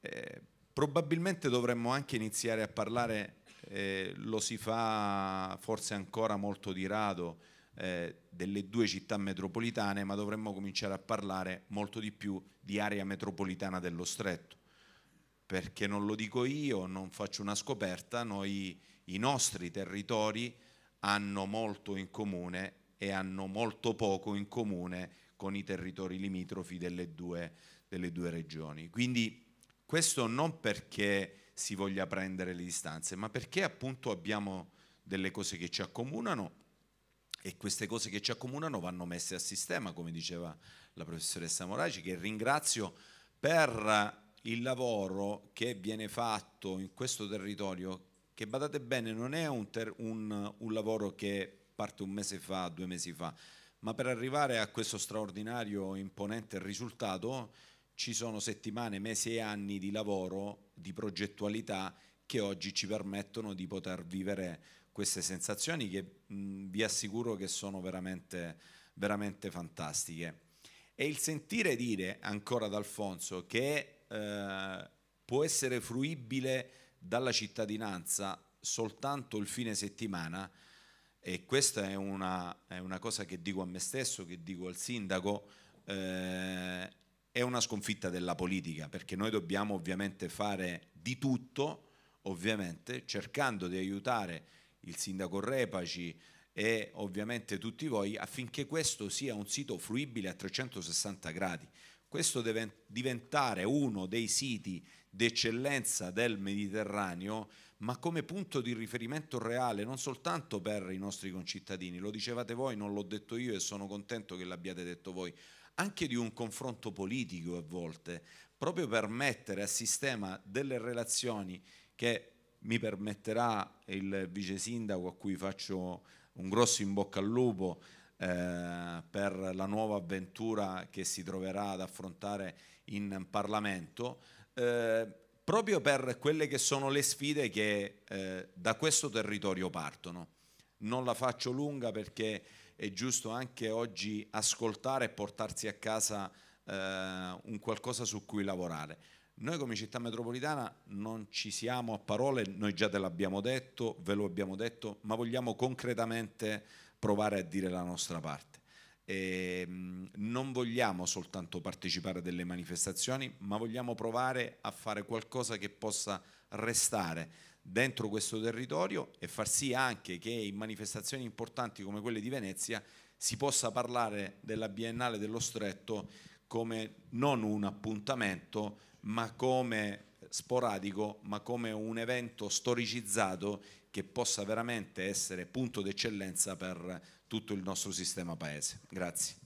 Eh, probabilmente dovremmo anche iniziare a parlare, eh, lo si fa forse ancora molto di rado, eh, delle due città metropolitane, ma dovremmo cominciare a parlare molto di più di area metropolitana dello stretto, perché non lo dico io, non faccio una scoperta, noi i nostri territori hanno molto in comune e hanno molto poco in comune con i territori limitrofi delle due, delle due regioni. Quindi questo non perché si voglia prendere le distanze, ma perché appunto abbiamo delle cose che ci accomunano e queste cose che ci accomunano vanno messe a sistema, come diceva la professoressa Moraci, che ringrazio per il lavoro che viene fatto in questo territorio, che badate bene non è un, ter- un, un lavoro che parte un mese fa, due mesi fa, ma per arrivare a questo straordinario imponente risultato ci sono settimane, mesi e anni di lavoro, di progettualità che oggi ci permettono di poter vivere queste sensazioni che mh, vi assicuro che sono veramente, veramente fantastiche. E il sentire dire ancora ad Alfonso che eh, può essere fruibile dalla cittadinanza soltanto il fine settimana, e questa è una, è una, cosa che dico a me stesso, che dico al sindaco, eh, è una sconfitta della politica, perché noi dobbiamo ovviamente fare di tutto, ovviamente cercando di aiutare il sindaco Repaci e ovviamente tutti voi affinché questo sia un sito fruibile a 360 gradi. Questo deve diventare uno dei siti d'eccellenza del Mediterraneo ma come punto di riferimento reale non soltanto per i nostri concittadini, lo dicevate voi, non l'ho detto io e sono contento che l'abbiate detto voi, anche di un confronto politico a volte, proprio per mettere a sistema delle relazioni che mi permetterà il vice sindaco a cui faccio un grosso in bocca al lupo eh, per la nuova avventura che si troverà ad affrontare in Parlamento. Eh, proprio per quelle che sono le sfide che eh, da questo territorio partono. Non la faccio lunga perché è giusto anche oggi ascoltare e portarsi a casa eh, un qualcosa su cui lavorare. Noi come città metropolitana non ci siamo a parole, noi già te l'abbiamo detto, ve lo abbiamo detto, ma vogliamo concretamente provare a dire la nostra parte eh, non vogliamo soltanto partecipare a delle manifestazioni, ma vogliamo provare a fare qualcosa che possa restare dentro questo territorio e far sì anche che in manifestazioni importanti come quelle di Venezia si possa parlare della Biennale dello Stretto come non un appuntamento, ma come sporadico, ma come un evento storicizzato che possa veramente essere punto d'eccellenza per tutto il nostro sistema paese. Grazie.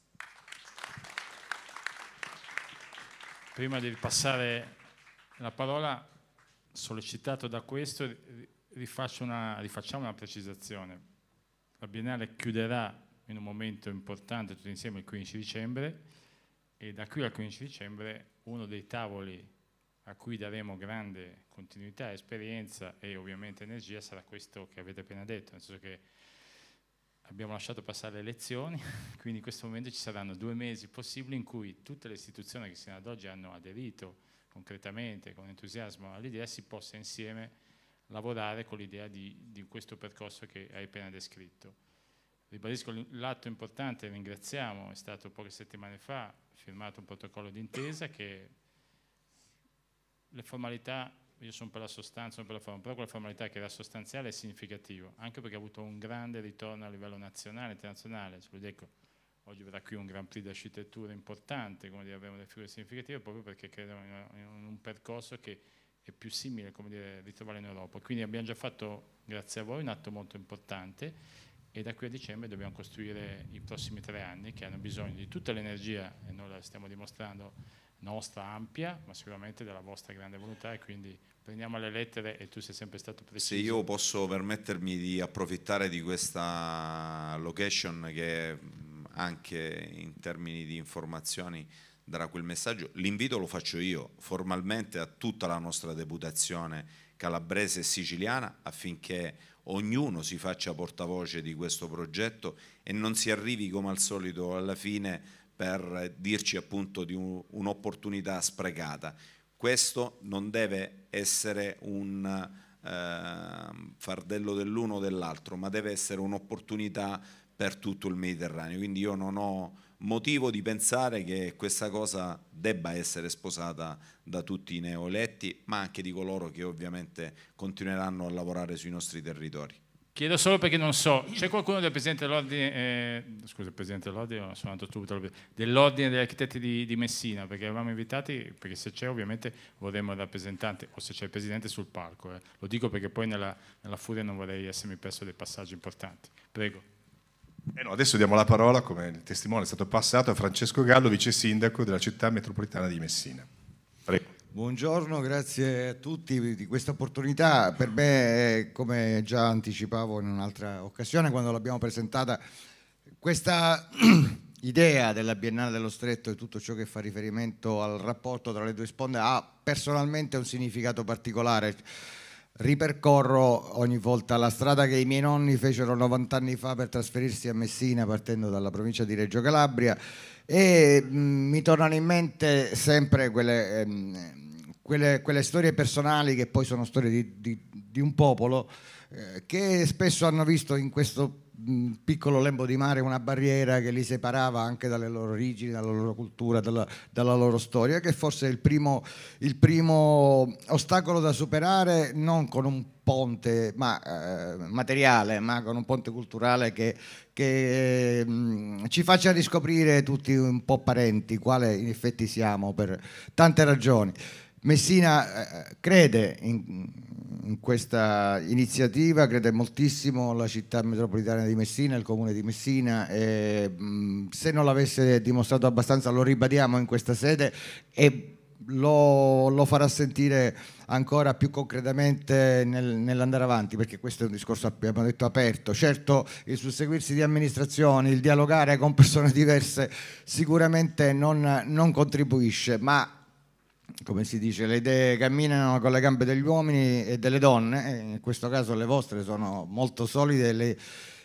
Prima di passare la parola, sollecitato da questo, una, rifacciamo una precisazione. La Biennale chiuderà in un momento importante tutti insieme il 15 dicembre e da qui al 15 dicembre uno dei tavoli a cui daremo grande continuità, esperienza e ovviamente energia sarà questo che avete appena detto, nel senso che abbiamo lasciato passare le elezioni, quindi in questo momento ci saranno due mesi possibili in cui tutte le istituzioni che sino ad oggi hanno aderito concretamente, con entusiasmo all'idea, si possa insieme lavorare con l'idea di, di, questo percorso che hai appena descritto. Ribadisco l'atto importante, ringraziamo, è stato poche settimane fa firmato un protocollo d'intesa che le formalità io sono per la sostanza, non per la forma, però quella formalità che era sostanziale è significativo, anche perché ha avuto un grande ritorno a livello nazionale, internazionale, cioè, ecco, oggi verrà qui un Grand Prix di architettura importante, come dire, avremo delle figure significative, proprio perché credo in, in un percorso che è più simile, come dire, ritrovare in Europa. Quindi abbiamo già fatto, grazie a voi, un atto molto importante e da qui a dicembre dobbiamo costruire i prossimi tre anni che hanno bisogno di tutta l'energia, e noi la stiamo dimostrando, nostra ampia, ma sicuramente della vostra grande volontà e quindi prendiamo le lettere e tu sei sempre stato preciso. Se io posso permettermi di approfittare di questa location che anche in termini di informazioni darà quel messaggio, l'invito lo faccio io formalmente a tutta la nostra deputazione calabrese e siciliana affinché ognuno si faccia portavoce di questo progetto e non si arrivi come al solito alla fine per dirci appunto di un'opportunità sprecata. Questo non deve essere un eh, fardello dell'uno o dell'altro, ma deve essere un'opportunità per tutto il Mediterraneo. Quindi io non ho motivo di pensare che questa cosa debba essere sposata da tutti i neoeletti, ma anche di coloro che ovviamente continueranno a lavorare sui nostri territori. Chiedo solo perché non so, c'è qualcuno del Presidente dell'Ordine, eh, scusa, Presidente dell'Ordine, sono andato subito, dell'Ordine degli Architetti di, di, Messina, perché eravamo invitati, perché se c'è ovviamente vorremmo il rappresentante, o se c'è il Presidente sul palco, eh. lo dico perché poi nella, nella, furia non vorrei essermi perso dei passaggi importanti. Prego. Eh no, adesso diamo la parola, come il testimone è stato passato, a Francesco Gallo, vice sindaco della città metropolitana di Messina. Prego. Buongiorno, grazie a tutti di questa opportunità. Per me, eh, come già anticipavo in un'altra occasione, quando l'abbiamo presentata, questa idea della Biennale dello Stretto e tutto ciò che fa riferimento al rapporto tra le due sponde ha personalmente un significato particolare. Ripercorro ogni volta la strada che i miei nonni fecero 90 anni fa per trasferirsi a Messina partendo dalla provincia di Reggio Calabria e mh, mm, mi tornano in mente sempre quelle, ehm, quelle, quelle, storie personali che poi sono storie di, di, di un popolo eh, che spesso hanno visto in questo un piccolo lembo di mare, una barriera che li separava anche dalle loro origini, dalla loro cultura, dalla, dalla loro storia, che forse è il primo, il primo, ostacolo da superare non con un ponte ma, eh, materiale, ma con un ponte culturale che, che eh, ci faccia riscoprire tutti un po' parenti, quale in effetti siamo per tante ragioni. Messina eh, crede in, in, questa iniziativa, crede moltissimo la città metropolitana di Messina, il comune di Messina, e, se non l'avesse dimostrato abbastanza lo ribadiamo in questa sede e lo, lo farà sentire ancora più concretamente nel, nell'andare avanti, perché questo è un discorso, abbiamo detto, aperto. Certo, il susseguirsi di amministrazioni, il dialogare con persone diverse sicuramente non, non contribuisce, ma come si dice, le idee camminano con le gambe degli uomini e delle donne, in questo caso le vostre sono molto solide e le,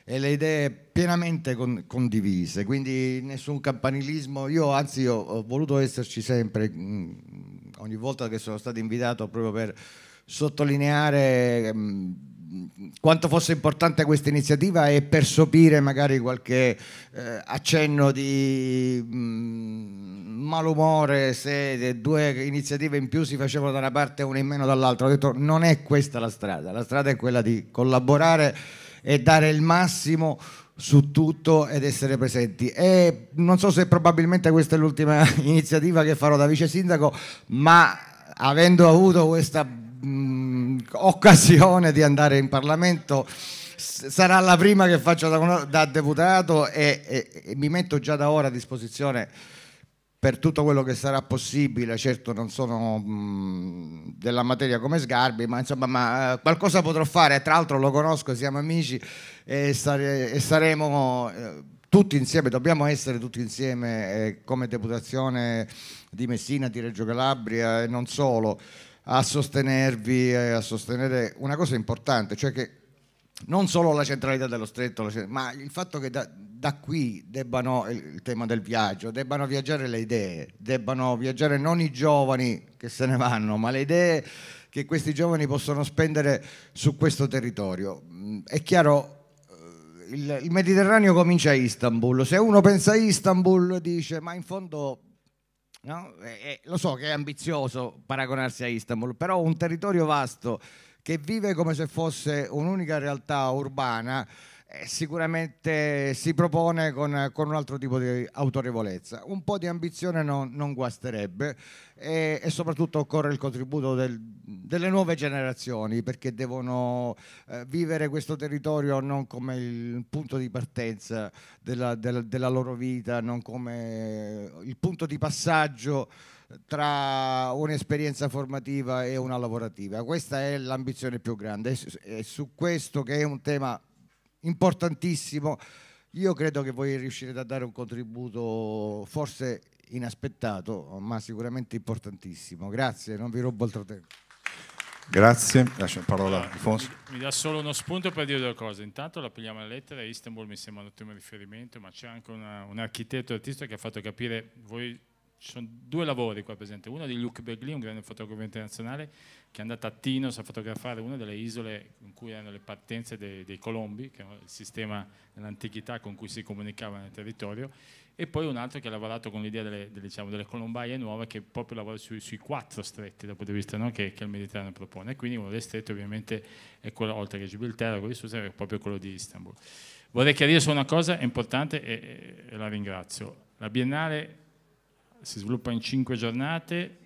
e le idee pienamente con, condivise, quindi nessun campanilismo, io anzi io ho voluto esserci sempre, mh, ogni volta che sono stato invitato proprio per sottolineare... Mh, quanto fosse importante questa iniziativa e per sopire magari qualche eh, accenno di mh, mm, malumore se due iniziative in più si facevano da una parte e una in meno dall'altra. Ho detto non è questa la strada, la strada è quella di collaborare e dare il massimo su tutto ed essere presenti. E non so se probabilmente questa è l'ultima iniziativa che farò da vice sindaco, ma avendo avuto questa mh, mm, occasione di andare in Parlamento sarà la prima che faccio da, da deputato e, e, e, mi metto già da ora a disposizione per tutto quello che sarà possibile, certo non sono mh, mm, della materia come Sgarbi, ma insomma ma, eh, qualcosa potrò fare, tra l'altro lo conosco, siamo amici e, sare, e saremo eh, tutti insieme, dobbiamo essere tutti insieme eh, come deputazione di Messina, di Reggio Calabria e non solo a sostenervi eh, a sostenere una cosa importante, cioè che non solo la centralità dello stretto, ma il fatto che da, da qui debbano, il tema del viaggio, debbano viaggiare le idee, debbano viaggiare non i giovani che se ne vanno, ma le idee che questi giovani possono spendere su questo territorio. Mm, è chiaro eh, il, Mediterraneo comincia a Istanbul. Se uno pensa a Istanbul dice ma in fondo No? E, eh, eh, lo so che è ambizioso paragonarsi a Istanbul, però un territorio vasto che vive come se fosse un'unica realtà urbana eh, sicuramente si propone con, con, un altro tipo di autorevolezza. Un po' di ambizione no, non guasterebbe e, e soprattutto occorre il contributo del, delle nuove generazioni perché devono eh, vivere questo territorio non come il punto di partenza della, della, della loro vita, non come il punto di passaggio tra un'esperienza formativa e una lavorativa. Questa è l'ambizione più grande e su questo che è un tema importantissimo, io credo che voi riuscirete a dare un contributo forse inaspettato, ma sicuramente importantissimo. Grazie, non vi rubo altro tempo. Grazie, lascio la parola allora, Alfonso. Mi, mi dà solo uno spunto per dire due cose. Intanto la pigliamo prima lettera, Istanbul mi sembra un ottimo riferimento, ma c'è anche una, un architetto artista che ha fatto capire voi ci sono due lavori qua presenti, uno di Luc Bergli, un grande fotografo internazionale, che è andato a Tinos a fotografare una delle isole in cui erano le partenze dei, dei colombi, che era il sistema dell'antichità con cui si comunicava nel territorio, e poi un altro che ha lavorato con l'idea delle, delle, diciamo, delle colombaie nuove, che proprio lavora su, sui quattro stretti dal punto di vista no? che, che, il Mediterraneo propone. E quindi uno dei stretti ovviamente è quello, oltre che Gibilterra, quello di Susa, è proprio quello di Istanbul. Vorrei chiarire solo una cosa importante e, e la ringrazio. La Biennale si sviluppa in cinque giornate,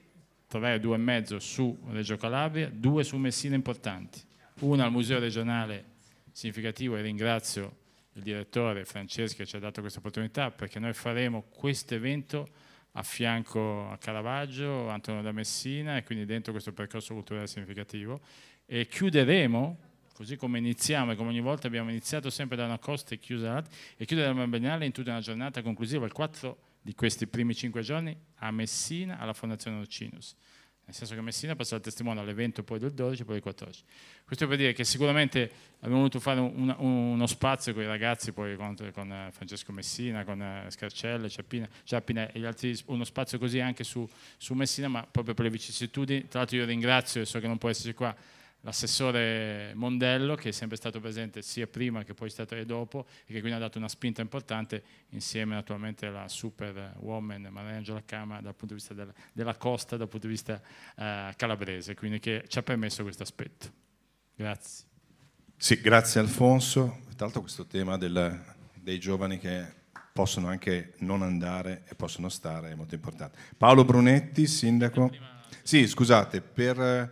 due e mezzo su Reggio Calabria, due su Messina importanti, una al Museo regionale significativo e ringrazio il direttore Francesco che ci ha dato questa opportunità perché noi faremo questo evento a fianco a Caravaggio, Antonio da Messina e quindi dentro questo percorso culturale significativo e chiuderemo così come iniziamo e come ogni volta abbiamo iniziato sempre da una costa e chiusa e chiuderemo il Biennale in tutta una giornata conclusiva il 4 di questi primi cinque giorni a Messina alla Fondazione Urcinus. Nel senso che Messina passò il testimone all'evento poi del 12 e poi del 14. Questo per dire che sicuramente abbiamo voluto fare un, uno spazio con i ragazzi, poi con, con eh, Francesco Messina, con eh, Scarcelle, Ciappina, Ciappina e gli altri, uno spazio così anche su, su Messina, ma proprio per le vicissitudini. Tra l'altro io ringrazio, so che non può esserci qua, l'assessore Mondello che è sempre stato presente sia prima che poi stato e dopo e che quindi ha dato una spinta importante insieme naturalmente alla super woman Angela Cama dal punto di vista della, della costa, dal punto di vista eh, calabrese, quindi che ci ha permesso questo aspetto. Grazie. Sì, grazie Alfonso. Tra l'altro questo tema del, dei giovani che possono anche non andare e possono stare è molto importante. Paolo Brunetti, sindaco. Sì, scusate, per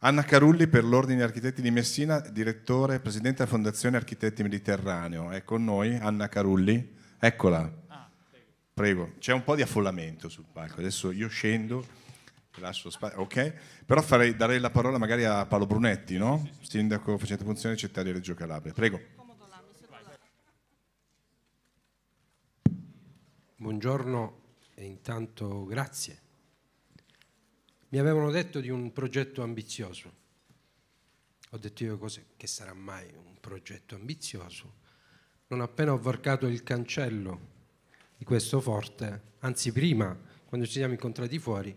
Anna Carulli per l'Ordine Architetti di Messina, direttore e presidente della Fondazione Architetti Mediterraneo. È con noi Anna Carulli. Eccola. Ah, prego. prego. C'è un po' di affollamento sul palco. Adesso io scendo, lascio spazio. Ok? Però farei, darei la parola magari a Paolo Brunetti, no? Sì, sì. Sindaco facente funzione città di Reggio Calabria. Prego. Buongiorno e intanto grazie mi avevano detto di un progetto ambizioso. Ho detto io cose che sarà mai un progetto ambizioso. Non appena ho varcato il cancello di questo forte, anzi prima, quando ci siamo incontrati fuori,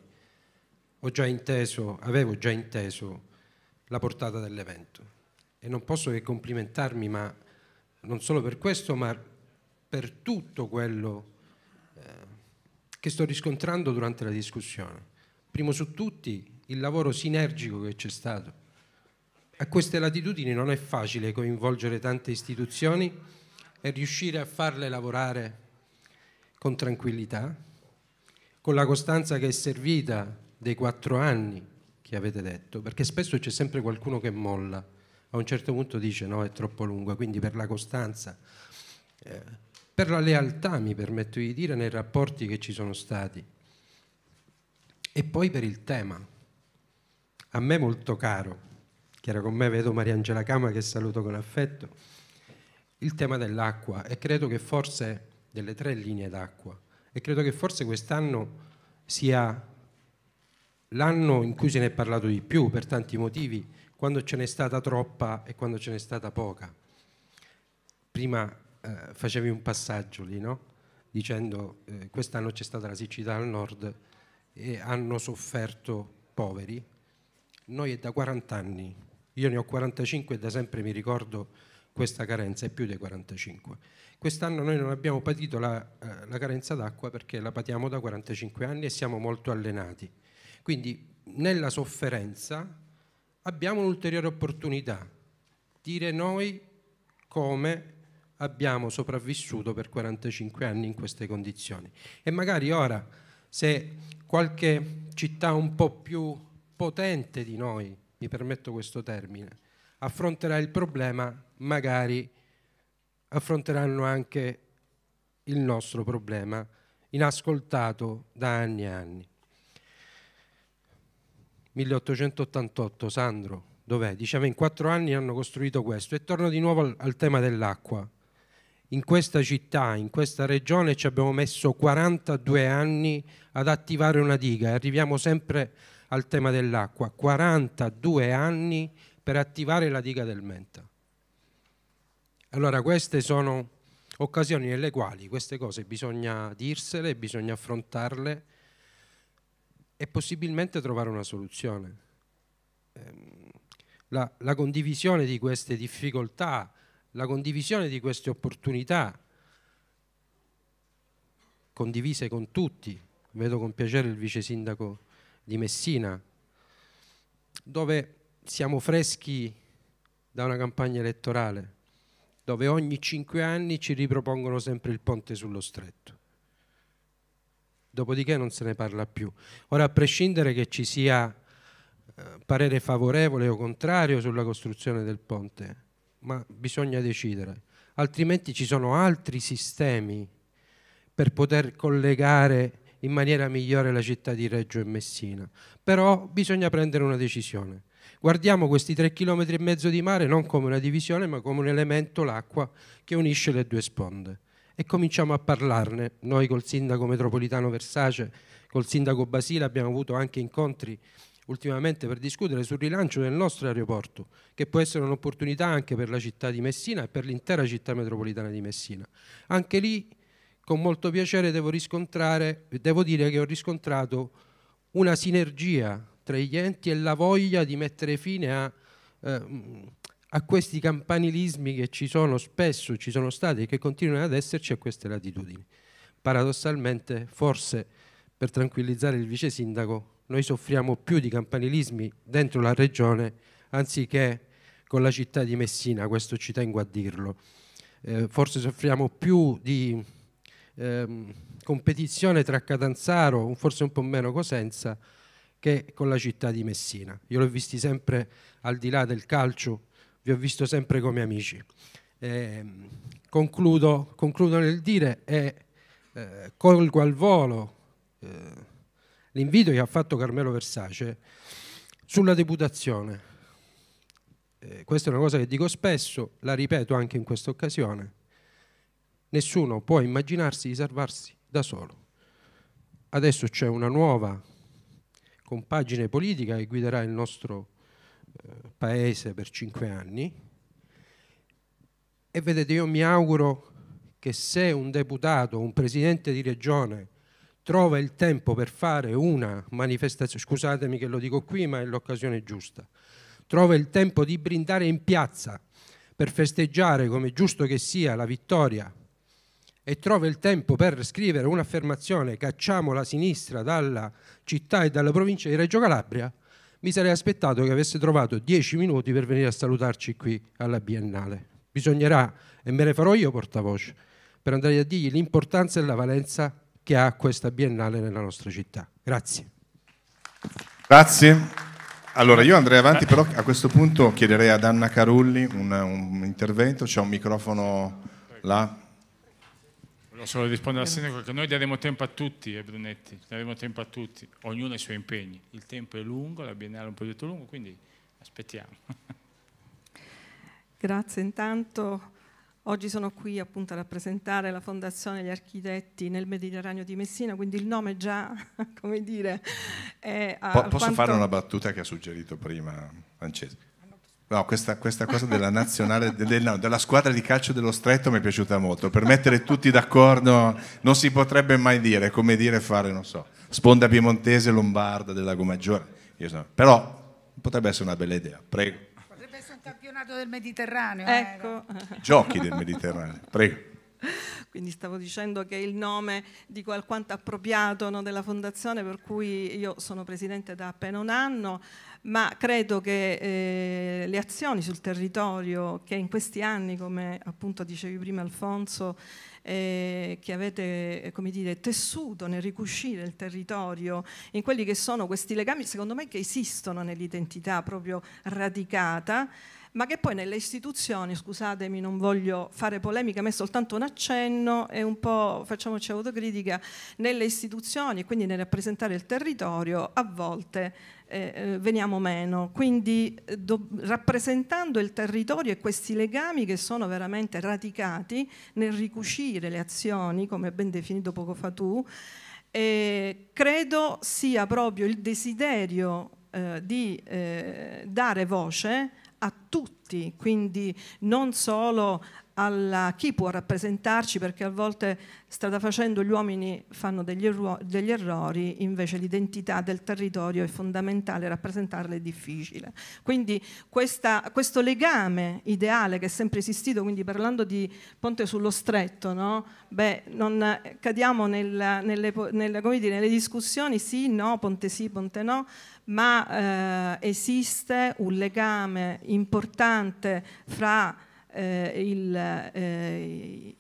già inteso, avevo già inteso la portata dell'evento. E non posso che complimentarmi, ma non solo per questo, ma per tutto quello eh, che sto riscontrando durante la discussione primo su tutti il lavoro sinergico che c'è stato. A queste latitudini non è facile coinvolgere tante istituzioni e riuscire a farle lavorare con tranquillità, con la costanza che è servita dei quattro anni che avete detto, perché spesso c'è sempre qualcuno che molla, a un certo punto dice no è troppo lungo, quindi per la costanza, eh, per la lealtà mi permetto di dire nei rapporti che ci sono stati e poi per il tema. A me molto caro, che era con me, vedo Mariangela Cama che saluto con affetto, il tema dell'acqua e credo che forse delle tre linee d'acqua e credo che forse quest'anno sia l'anno in cui se ne è parlato di più per tanti motivi, quando ce n'è stata troppa e quando ce n'è stata poca. Prima eh, facevi un passaggio lì, no? dicendo eh, quest'anno c'è stata la siccità al nord e hanno sofferto poveri. Noi è da 40 anni, io ne ho 45 e da sempre mi ricordo questa carenza, è più dei 45. Quest'anno noi non abbiamo patito la, eh, la carenza d'acqua perché la patiamo da 45 anni e siamo molto allenati. Quindi nella sofferenza abbiamo un'ulteriore opportunità, dire noi come abbiamo sopravvissuto per 45 anni in queste condizioni. E magari ora se qualche città un po' più potente di noi, mi permetto questo termine, affronterà il problema, magari affronteranno anche il nostro problema inascoltato da anni e anni. 1888, Sandro, dov'è? Diceva in quattro anni hanno costruito questo e torno di nuovo al, al tema dell'acqua in questa città, in questa regione ci abbiamo messo 42 anni ad attivare una diga e arriviamo sempre al tema dell'acqua, 42 anni per attivare la diga del Menta. Allora queste sono occasioni nelle quali queste cose bisogna dirsele, bisogna affrontarle e possibilmente trovare una soluzione. Ehm, la, la condivisione di queste difficoltà, la condivisione di queste opportunità, condivise con tutti, vedo con piacere il vice sindaco di Messina, dove siamo freschi da una campagna elettorale, dove ogni cinque anni ci ripropongono sempre il ponte sullo stretto. Dopodiché non se ne parla più. Ora, a prescindere che ci sia eh, parere favorevole o contrario sulla costruzione del ponte, ma bisogna decidere, altrimenti ci sono altri sistemi per poter collegare in maniera migliore la città di Reggio e Messina. Però bisogna prendere una decisione. Guardiamo questi tre chilometri e mezzo di mare non come una divisione, ma come un elemento, l'acqua, che unisce le due sponde. E cominciamo a parlarne. Noi col sindaco metropolitano Versace, col sindaco Basile abbiamo avuto anche incontri ultimamente per discutere sul rilancio del nostro aeroporto, che può essere un'opportunità anche per la città di Messina e per l'intera città metropolitana di Messina. Anche lì con molto piacere devo, riscontrare, devo dire che ho riscontrato una sinergia tra gli enti e la voglia di mettere fine a, eh, a questi campanilismi che ci sono spesso, ci sono stati e che continuano ad esserci a queste latitudini. Paradossalmente, forse per tranquillizzare il vice sindaco, noi soffriamo più di campanilismi dentro la regione anziché con la città di Messina, questo ci tengo a dirlo. Eh, forse soffriamo più di ehm, competizione tra Catanzaro, forse un po' meno Cosenza, che con la città di Messina. Io l'ho visti sempre al di là del calcio, vi ho visto sempre come amici. Eh, concludo, concludo, nel dire e eh, colgo al volo eh, l'invito che ha fatto Carmelo Versace sulla deputazione. Eh, questa è una cosa che dico spesso, la ripeto anche in questa occasione. Nessuno può immaginarsi di salvarsi da solo. Adesso c'è una nuova compagine politica che guiderà il nostro eh, paese per cinque anni e vedete io mi auguro che se un deputato, un presidente di regione trova il tempo per fare una manifestazione, scusatemi che lo dico qui, ma è l'occasione giusta, trova il tempo di brindare in piazza per festeggiare come giusto che sia la vittoria e trova il tempo per scrivere un'affermazione cacciamo la sinistra dalla città e dalla provincia di Reggio Calabria, mi sarei aspettato che avesse trovato dieci minuti per venire a salutarci qui alla Biennale. Bisognerà, e me ne farò io portavoce, per andare a dirgli l'importanza e la valenza che ha questa biennale nella nostra città. Grazie. Grazie. Allora io andrei avanti però a questo punto chiederei ad Anna Carulli un, un intervento, c'è un microfono là. Volevo solo rispondere al sindaco che noi daremo tempo a tutti, eh, Brunetti, daremo tempo a tutti, ognuno ha i suoi impegni, il tempo è lungo, la biennale è un progetto lungo, quindi aspettiamo. Grazie intanto Oggi sono qui appunto a rappresentare la Fondazione Gli Architetti nel Mediterraneo di Messina, quindi il nome già, come dire... È po- posso fare una battuta che ha suggerito prima Francesco? No, questa, questa, cosa della nazionale, del, no, della squadra di calcio dello stretto mi è piaciuta molto. Per mettere tutti d'accordo non si potrebbe mai dire, come dire fare, non so, sponda piemontese, lombarda, del lago Maggiore. So, però potrebbe essere una bella idea, prego il campionato del Mediterraneo. Eh, ecco. Eh. Giochi del Mediterraneo, prego. Quindi stavo dicendo che il nome di alquanto appropriato no, della fondazione per cui io sono presidente da appena un anno, ma credo che eh, le azioni sul territorio che in questi anni, come appunto dicevi prima Alfonso, eh, che avete eh, come dire, tessuto nel ricuscire il territorio, in quelli che sono questi legami, secondo me, che esistono nell'identità proprio radicata ma che poi nelle istituzioni, scusatemi, non voglio fare polemica, ma è soltanto un accenno e un po' facciamoci autocritica, nelle istituzioni e quindi nel rappresentare il territorio a volte eh, eh veniamo meno. Quindi eh, do, rappresentando il territorio e questi legami che sono veramente radicati nel ricucire le azioni, come ben definito poco fa tu, eh, credo sia proprio il desiderio eh, di eh, dare voce a tutti tutti, quindi non solo a chi può rappresentarci, perché a volte strada facendo gli uomini fanno degli, erro degli errori, invece l'identità del territorio è fondamentale, rappresentarla è difficile. Quindi questa, questo legame ideale che è sempre esistito, quindi parlando di ponte sullo stretto, no? Beh, non cadiamo nel, nelle, nelle, dire, nelle, discussioni sì, no, ponte sì, ponte no, ma eh, esiste un legame importante discordante fra eh, il, eh,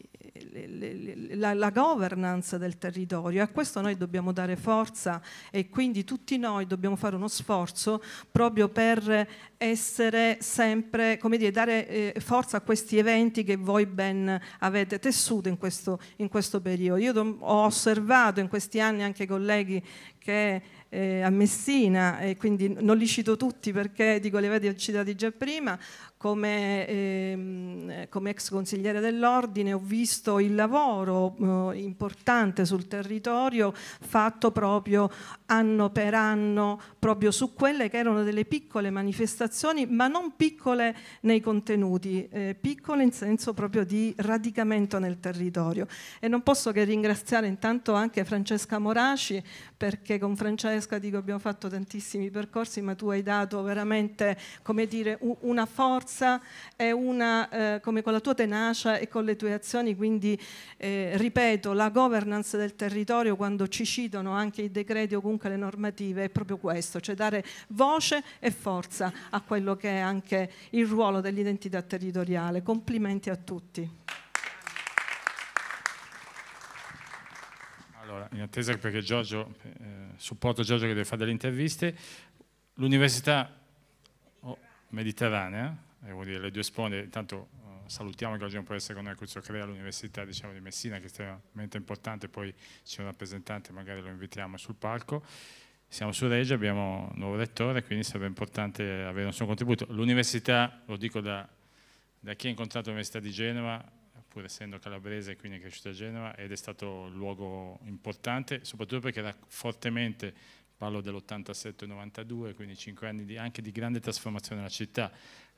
la, la, governance del territorio. A questo noi dobbiamo dare forza e quindi tutti noi dobbiamo fare uno sforzo proprio per essere sempre, come dire, dare eh, forza a questi eventi che voi ben avete tessuto in questo, in questo periodo. Io ho osservato in questi anni anche i colleghi che eh, a Messina, e quindi non li cito tutti perché dico li avete citati già prima, come, ehm, come, ex consigliere dell'ordine ho visto il lavoro eh, importante sul territorio fatto proprio anno per anno proprio su quelle che erano delle piccole manifestazioni ma non piccole nei contenuti eh, piccole in senso proprio di radicamento nel territorio e non posso che ringraziare intanto anche Francesca Moraci perché con Francesca dico abbiamo fatto tantissimi percorsi ma tu hai dato veramente come dire una forza forza e una, eh, come con la tua tenacia e con le tue azioni, quindi eh, ripeto, la governance del territorio quando ci citano anche i decreti o comunque le normative è proprio questo, cioè dare voce e forza a quello che è anche il ruolo dell'identità territoriale. Complimenti a tutti. Allora, in attesa perché Giorgio, eh, supporto Giorgio che deve fare delle interviste, l'Università oh, Mediterranea eh, dire, le due sponde, intanto eh, salutiamo che oggi non può essere con noi Cuzzo Crea all'Università diciamo, di Messina, che è estremamente importante, poi c'è un rappresentante, magari lo invitiamo sul palco. Siamo su Reggio, abbiamo un nuovo rettore, quindi sarebbe importante avere un suo contributo. L'università, lo dico da, da chi ha incontrato l'Università di Genova, pur essendo calabrese e quindi cresciuta a Genova, ed è stato un luogo importante, soprattutto perché era fortemente parlo dell'87-92, quindi 5 anni di, anche di grande trasformazione della città.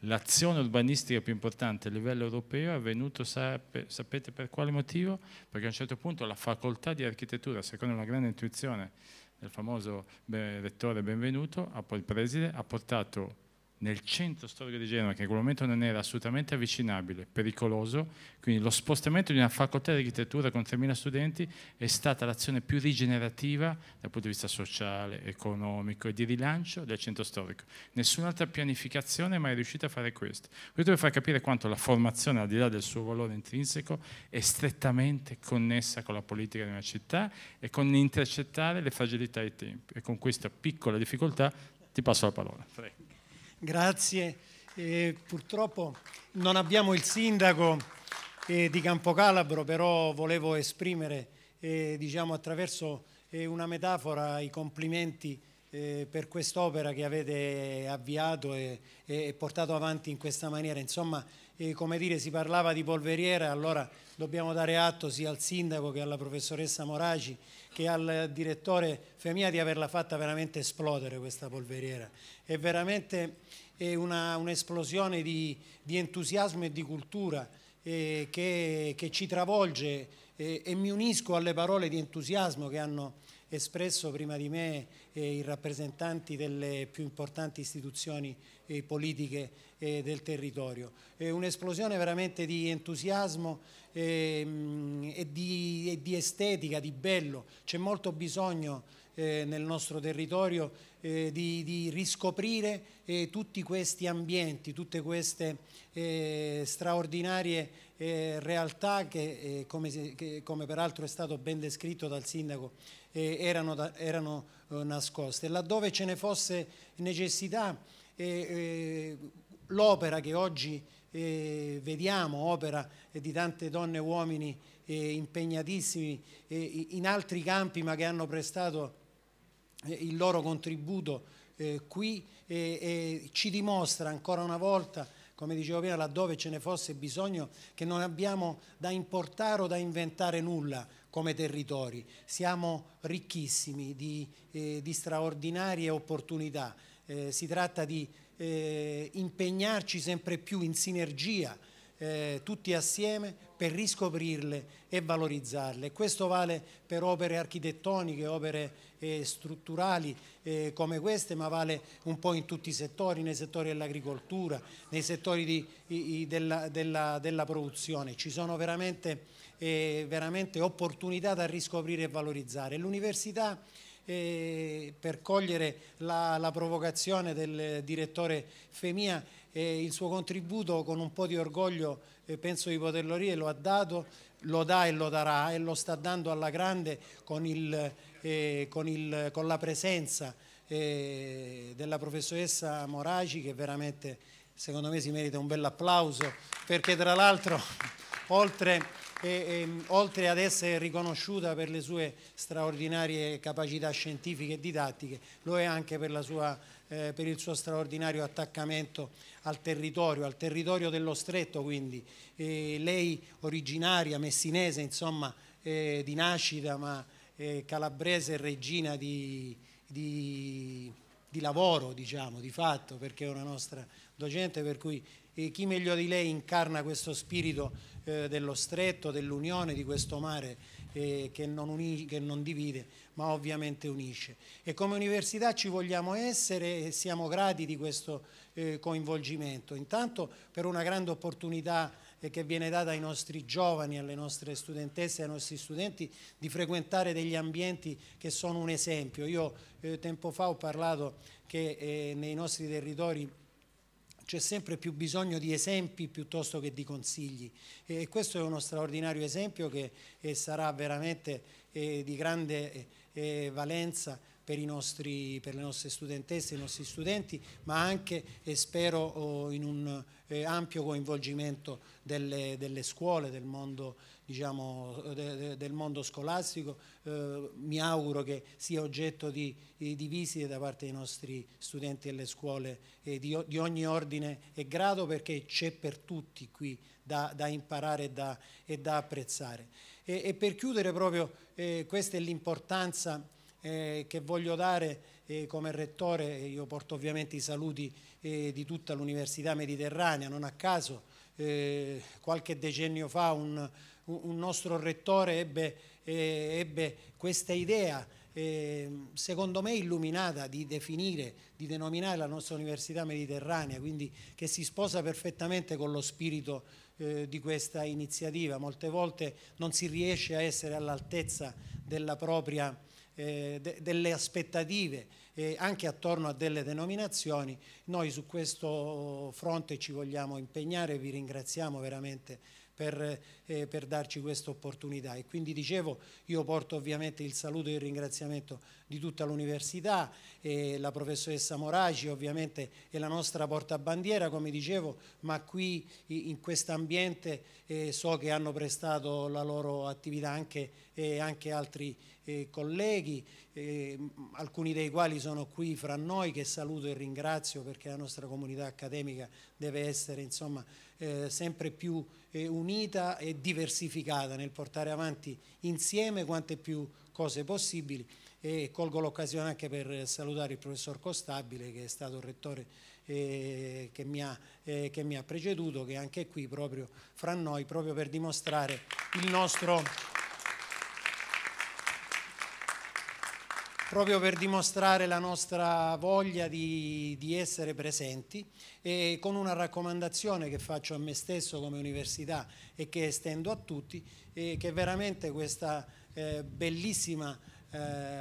L'azione urbanistica più importante a livello europeo è avvenuta, sapete per quale motivo? Perché a un certo punto la facoltà di architettura, secondo una grande intuizione del famoso rettore benvenuto, poi il preside, ha portato nel centro storico di Genova, che in quel momento non era assolutamente avvicinabile, pericoloso, quindi lo spostamento di una facoltà di architettura con 3.000 studenti è stata l'azione più rigenerativa dal punto di vista sociale, economico e di rilancio del centro storico. Nessun'altra pianificazione è mai riuscita a fare questo. Questo per far capire quanto la formazione, al di là del suo valore intrinseco, è strettamente connessa con la politica di una città e con l'intercettare le fragilità dei tempi. E con questa piccola difficoltà ti passo la parola. Prego. Grazie. Eh, purtroppo non abbiamo il sindaco eh, di Campocalabro, però volevo esprimere eh, diciamo, attraverso eh, una metafora i complimenti eh, per quest'opera che avete avviato e, e portato avanti in questa maniera. Insomma, eh, come dire, si parlava di polveriera, allora dobbiamo dare atto sia al sindaco che alla professoressa Moraci che al direttore Femia di averla fatta veramente esplodere questa polveriera. È veramente un'esplosione di, di, entusiasmo e di cultura eh, che, che, ci travolge eh, e mi unisco alle parole di entusiasmo che hanno espresso prima di me i rappresentanti delle più importanti istituzioni eh, politiche eh, del territorio. Un'esplosione veramente di entusiasmo ehm, e di, estetica, di bello, c'è molto bisogno eh, nel nostro territorio eh, di, di, riscoprire eh, tutti questi ambienti, tutte queste eh, straordinarie eh, realtà che eh, come, che come, peraltro è stato ben descritto dal sindaco eh, erano, da, erano nascoste. Laddove ce ne fosse necessità l'opera che oggi eh, vediamo opera eh, di tante donne e uomini eh, impegnatissimi in altri campi ma che hanno prestato eh, il loro contributo eh, qui e ci dimostra ancora una volta come dicevo prima, laddove ce ne fosse bisogno, che non abbiamo da importare o da inventare nulla come territori. Siamo ricchissimi di, eh, di straordinarie opportunità. Eh, si tratta di eh, impegnarci sempre più in sinergia eh, tutti assieme per riscoprirle e valorizzarle. Questo vale per opere architettoniche, opere eh, strutturali eh, come queste, ma vale un po' in tutti i settori, nei settori dell'agricoltura, nei settori di, i, i, della, della, della, produzione. Ci sono veramente, eh, veramente opportunità da riscoprire e valorizzare. L'università eh, per cogliere la, la, provocazione del direttore Femia eh, il suo contributo con un po' di orgoglio eh, penso di poterlo dire, lo ha dato, lo dà e lo darà e lo sta dando alla grande con, il, eh, con, il, con la presenza eh, della professoressa Moraci che veramente secondo me si merita un bel applauso perché tra l'altro oltre e, e, ehm, oltre ad essere riconosciuta per le sue straordinarie capacità scientifiche e didattiche, lo è anche per, sua, eh, per il suo straordinario attaccamento al territorio, al territorio dello stretto quindi. E lei originaria, messinese insomma, eh, di nascita ma eh, calabrese regina di, di, di lavoro diciamo, di fatto perché è una nostra docente per cui e chi meglio di lei incarna questo spirito eh, dello stretto, dell'unione di questo mare eh, che, non uni, che, non divide ma ovviamente unisce. E come università ci vogliamo essere e siamo grati di questo eh, coinvolgimento, intanto per una grande opportunità eh, che viene data ai nostri giovani, alle nostre studentesse, ai nostri studenti di frequentare degli ambienti che sono un esempio. Io eh, tempo fa ho parlato che eh, nei nostri territori c'è sempre più bisogno di esempi piuttosto che di consigli e questo è uno straordinario esempio che eh, sarà veramente eh, di grande eh, valenza per, nostri, per, le nostre studentesse, i nostri studenti, ma anche, eh, spero, oh, in un ampio coinvolgimento delle, delle, scuole, del mondo diciamo, de, de, del mondo scolastico, eh, mi auguro che sia oggetto di, di, visite da parte dei nostri studenti e delle scuole eh, di, di, ogni ordine e grado perché c'è per tutti qui da, da imparare e da, e da apprezzare. E, e, per chiudere proprio, eh, questa è l'importanza eh, che voglio dare eh, come rettore, io porto ovviamente i saluti eh, di tutta l'Università Mediterranea, non a caso qualche decennio fa un un nostro rettore ebbe, eh, ebbe questa idea, eh, secondo me illuminata, di definire, di denominare la nostra università mediterranea, quindi che si sposa perfettamente con lo spirito eh, di questa iniziativa. Molte volte non si riesce a essere all'altezza della propria eh, de delle aspettative eh, anche attorno a delle denominazioni, noi su questo fronte ci vogliamo impegnare e vi ringraziamo veramente per, eh, per darci questa opportunità. E quindi dicevo, io porto ovviamente il saluto e il ringraziamento di tutta l'università, eh, la professoressa Moraci ovviamente è la nostra portabandiera, come dicevo, ma qui in questo ambiente eh, so che hanno prestato la loro attività anche, eh, anche altri eh, colleghi, eh, alcuni dei quali sono qui fra noi, che saluto e ringrazio perché la nostra comunità accademica deve essere insomma, sempre più eh, unita e diversificata nel portare avanti insieme quante più cose possibili e colgo l'occasione anche per salutare il professor Costabile che è stato il rettore eh, che, mi ha, eh, che, mi ha, preceduto che anche qui proprio fra noi proprio per dimostrare il nostro proprio per dimostrare la nostra voglia di, di, essere presenti e con una raccomandazione che faccio a me stesso come università e che estendo a tutti, che veramente questa eh, bellissima eh,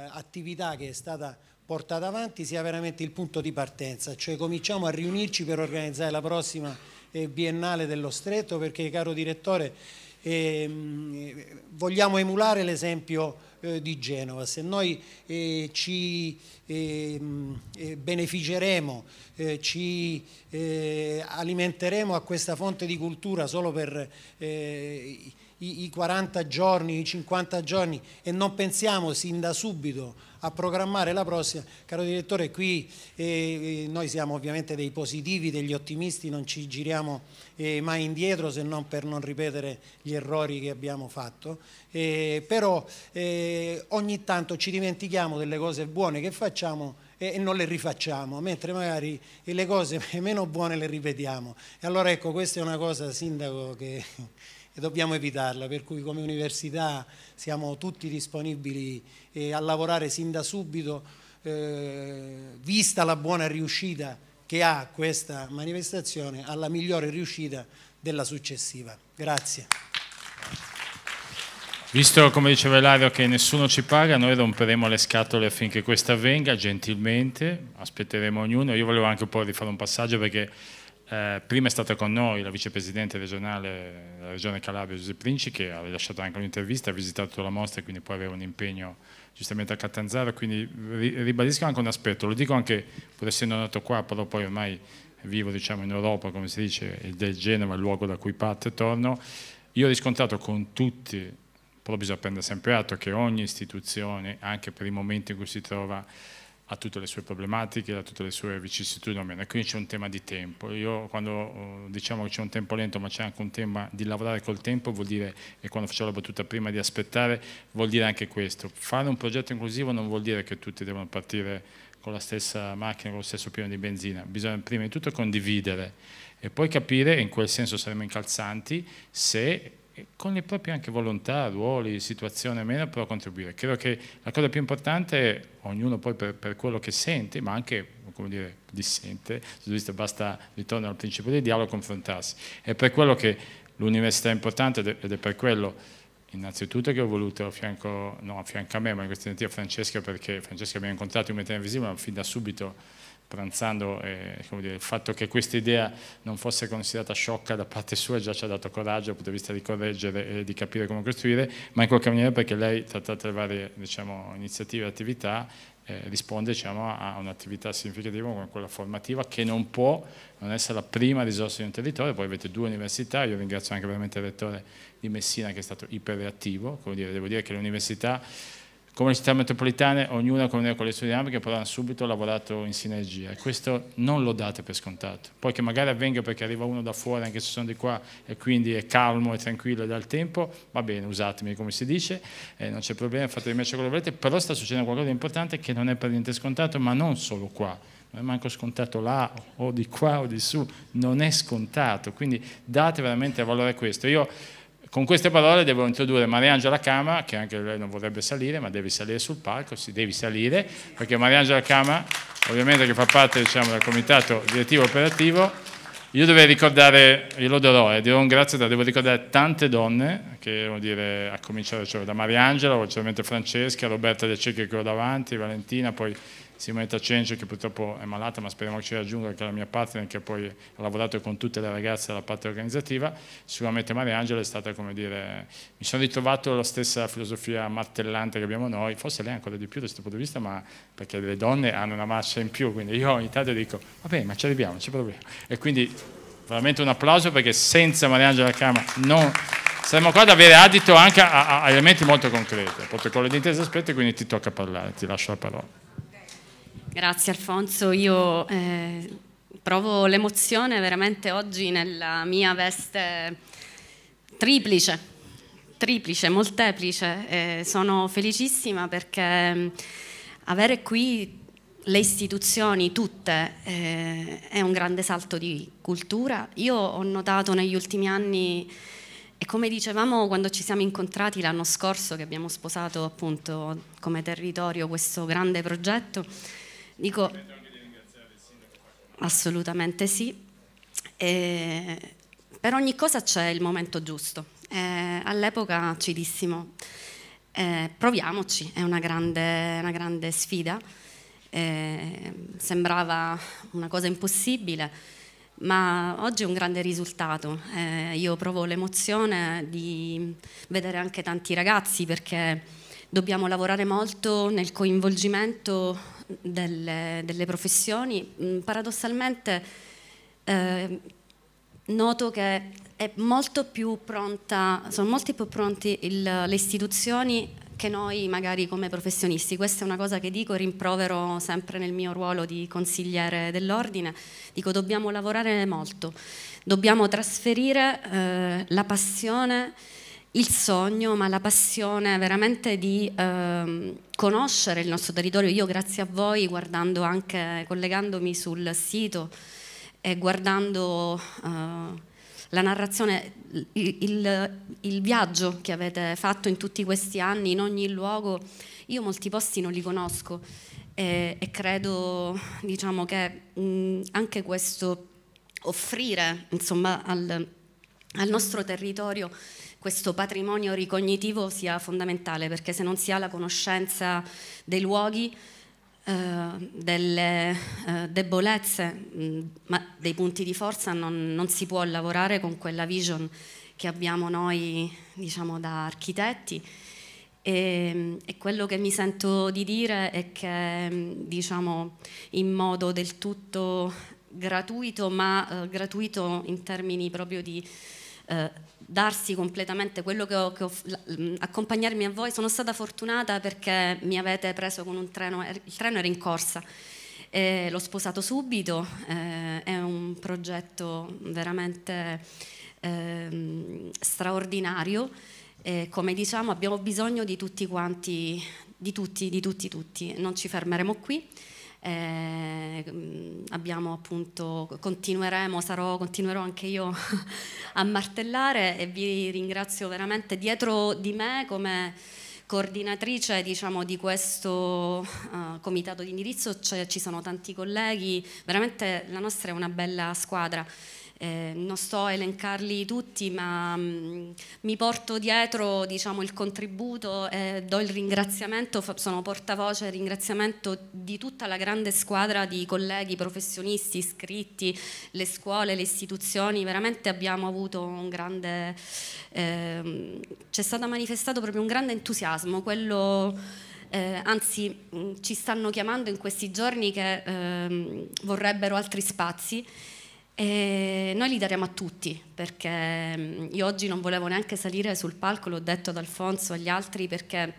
attività che è stata portata avanti sia veramente il punto di partenza, cioè cominciamo a riunirci per organizzare la prossima eh, biennale dello Stretto perché caro direttore ehm, eh, vogliamo emulare l'esempio eh, di Genova. Se noi eh, ci eh, eh, beneficeremo, ci alimenteremo a questa fonte di cultura solo per i, i 40 giorni, i 50 giorni e non pensiamo sin da subito a programmare la prossima, caro direttore, qui eh, eh, noi siamo ovviamente dei positivi, degli ottimisti, non ci giriamo eh, mai indietro se non per non ripetere gli errori che abbiamo fatto, eh, però eh, ogni tanto ci dimentichiamo delle cose buone che facciamo eh, e non le rifacciamo, mentre magari eh, le cose meno buone le ripetiamo. E allora ecco, questa è una cosa, Sindaco, che e dobbiamo evitarla, per cui come università siamo tutti disponibili eh, a lavorare sin da subito, eh, vista la buona riuscita che ha questa manifestazione, alla migliore riuscita della successiva. Grazie. Visto, come diceva Elario, che nessuno ci paga, noi romperemo le scatole affinché questo avvenga, gentilmente, aspetteremo ognuno. Io volevo anche un po' rifare un passaggio perché eh, prima è stata con noi la vicepresidente regionale della regione Calabria Giuseppe Princi che ha rilasciato anche un'intervista, ha visitato la mostra e quindi poi aveva un impegno giustamente a Catanzaro, quindi ri ribadisco anche un aspetto, lo dico anche pur essendo nato qua, però poi ormai vivo diciamo, in Europa come si dice, e del Genova, il luogo da cui parte e torno, io ho riscontrato con tutti, però bisogna prendere sempre atto che ogni istituzione, anche per i momenti in cui si trova, ha tutte le sue problematiche, ha tutte le sue vicissitudini, quindi c'è un tema di tempo. Io quando oh, diciamo che c'è un tempo lento, ma c'è anche un tema di lavorare col tempo, vuol dire, e quando facevo la battuta prima di aspettare, vuol dire anche questo. Fare un progetto inclusivo non vuol dire che tutti devono partire con la stessa macchina, con lo stesso pieno di benzina, bisogna prima di tutto condividere e poi capire, in quel senso saremo incalzanti, se con le proprie anche volontà, ruoli, situazioni o meno, però contribuire. Credo che la cosa più importante, è, ognuno poi per, per, quello che sente, ma anche, come dire, dissente, basta, ritorno al principio del dialogo, confrontarsi. È per quello che l'università è importante ed è per quello innanzitutto che ho voluto a fianco, no, a fianco a me, ma in questa iniziativa Francesca, perché Francesca mi ha incontrato in metà invisibile, ma fin da subito pranzando, eh, dire, il fatto che questa idea non fosse considerata sciocca da parte sua già ci ha dato coraggio dal punto di vista di correggere e di capire come costruire, ma in qualche maniera perché lei, tra, tra le varie diciamo, iniziative e attività, eh, risponde diciamo, a un'attività significativa come quella formativa che non può non essere la prima risorsa di un territorio, poi avete due università, io ringrazio anche veramente il rettore di Messina che è stato iperreattivo, devo dire che le università come le città metropolitane, ognuna con le sue dinamiche, però hanno subito lavorato in sinergia e questo non lo date per scontato. Poi che magari avvenga perché arriva uno da fuori, anche se sono di qua, e quindi è calmo e tranquillo dal tempo, va bene, usatemi come si dice, eh, non c'è problema, fate di me ciò che volete, però sta succedendo qualcosa di importante che non è per niente scontato, ma non solo qua, non è manco scontato là o di qua o di su, non è scontato, quindi date veramente valore a questo. Io con queste parole devo introdurre Mariangela Cama, che anche lei non vorrebbe salire, ma deve salire sul palco, si devi salire, perché Mariangela Cama, ovviamente che fa parte diciamo, del comitato direttivo operativo, io dovrei ricordare, io lo darò, e eh, dirò un grazie, devo ricordare tante donne, che vuol dire a cominciare cioè, da Mariangela, ovviamente Francesca, Roberta De Cecchi che ho davanti, Valentina, poi Simonetta Cencio che purtroppo è malata ma speriamo che ci raggiunga che è la mia partner che poi ha lavorato con tutte le ragazze della parte organizzativa sicuramente Mariangela è stata come dire mi sono ritrovato la stessa filosofia martellante che abbiamo noi forse lei ancora di più da questo punto di vista ma perché le donne hanno una massa in più quindi io ogni tanto dico vabbè ma ci arriviamo non c'è problema e quindi veramente un applauso perché senza Mariangela Cama non saremmo qua ad avere adito anche a, a, a elementi molto concreti. Il protocollo di intesa aspetta, quindi ti tocca parlare, ti lascio la parola. Grazie Alfonso, io eh, provo l'emozione veramente oggi nella mia veste triplice, triplice, molteplice. Eh, sono felicissima perché mm, avere qui le istituzioni tutte eh, è un grande salto di cultura. Io ho notato negli ultimi anni... E come dicevamo quando ci siamo incontrati l'anno scorso, che abbiamo sposato appunto come territorio questo grande progetto, Dico, assolutamente sì. E per ogni cosa c'è il momento giusto. E all'epoca ci dissimo, eh, proviamoci, è una grande, una grande sfida. Eh, sembrava una cosa impossibile, ma oggi è un grande risultato. Eh, io provo l'emozione di vedere anche tanti ragazzi perché dobbiamo lavorare molto nel coinvolgimento delle, delle professioni, mm, paradossalmente eh, noto che pronta, sono molto più pronte le istituzioni che noi magari come professionisti. Questa è una cosa che dico e rimprovero sempre nel mio ruolo di consigliere dell'ordine. Dico dobbiamo lavorare molto, dobbiamo trasferire eh, la passione il sogno, ma la passione veramente di eh, conoscere il nostro territorio. Io grazie a voi, guardando anche, collegandomi sul sito e guardando eh, la narrazione, il, il, il, viaggio che avete fatto in tutti questi anni, in ogni luogo, io molti posti non li conosco e, e credo diciamo, che mh, anche questo offrire insomma, al, al nostro territorio questo patrimonio ricognitivo sia fondamentale, perché se non si ha la conoscenza dei luoghi, eh, delle eh, debolezze, mh, ma dei punti di forza, non, non, si può lavorare con quella vision che abbiamo noi, diciamo, da architetti. E, e, quello che mi sento di dire è che, diciamo, in modo del tutto gratuito, ma eh, gratuito in termini proprio di eh, darsi completamente quello che ho, che ho, accompagnarmi a voi. Sono stata fortunata perché mi avete preso con un treno, er, il treno era in corsa. E l'ho sposato subito, eh, è un progetto veramente eh, straordinario. E come diciamo abbiamo bisogno di tutti quanti, di tutti, di tutti, tutti. Non ci fermeremo qui eh, mm, abbiamo appunto, continueremo, sarò, continuerò anche io a martellare e vi ringrazio veramente dietro di me come coordinatrice diciamo, di questo uh, comitato di indirizzo, cioè, ci sono tanti colleghi, veramente la nostra è una bella squadra. Eh, non sto a elencarli tutti, ma mh, mm, mi porto dietro diciamo, il contributo, e do il ringraziamento, sono portavoce e ringraziamento di tutta la grande squadra di colleghi, professionisti, iscritti, le scuole, le istituzioni, veramente abbiamo avuto un grande, eh, c'è stato manifestato proprio un grande entusiasmo, quello... Eh, anzi mm, ci stanno chiamando in questi giorni che ehm, vorrebbero altri spazi e noi li daremo a tutti, perché io oggi non volevo neanche salire sul palco, l'ho detto ad Alfonso e agli altri, perché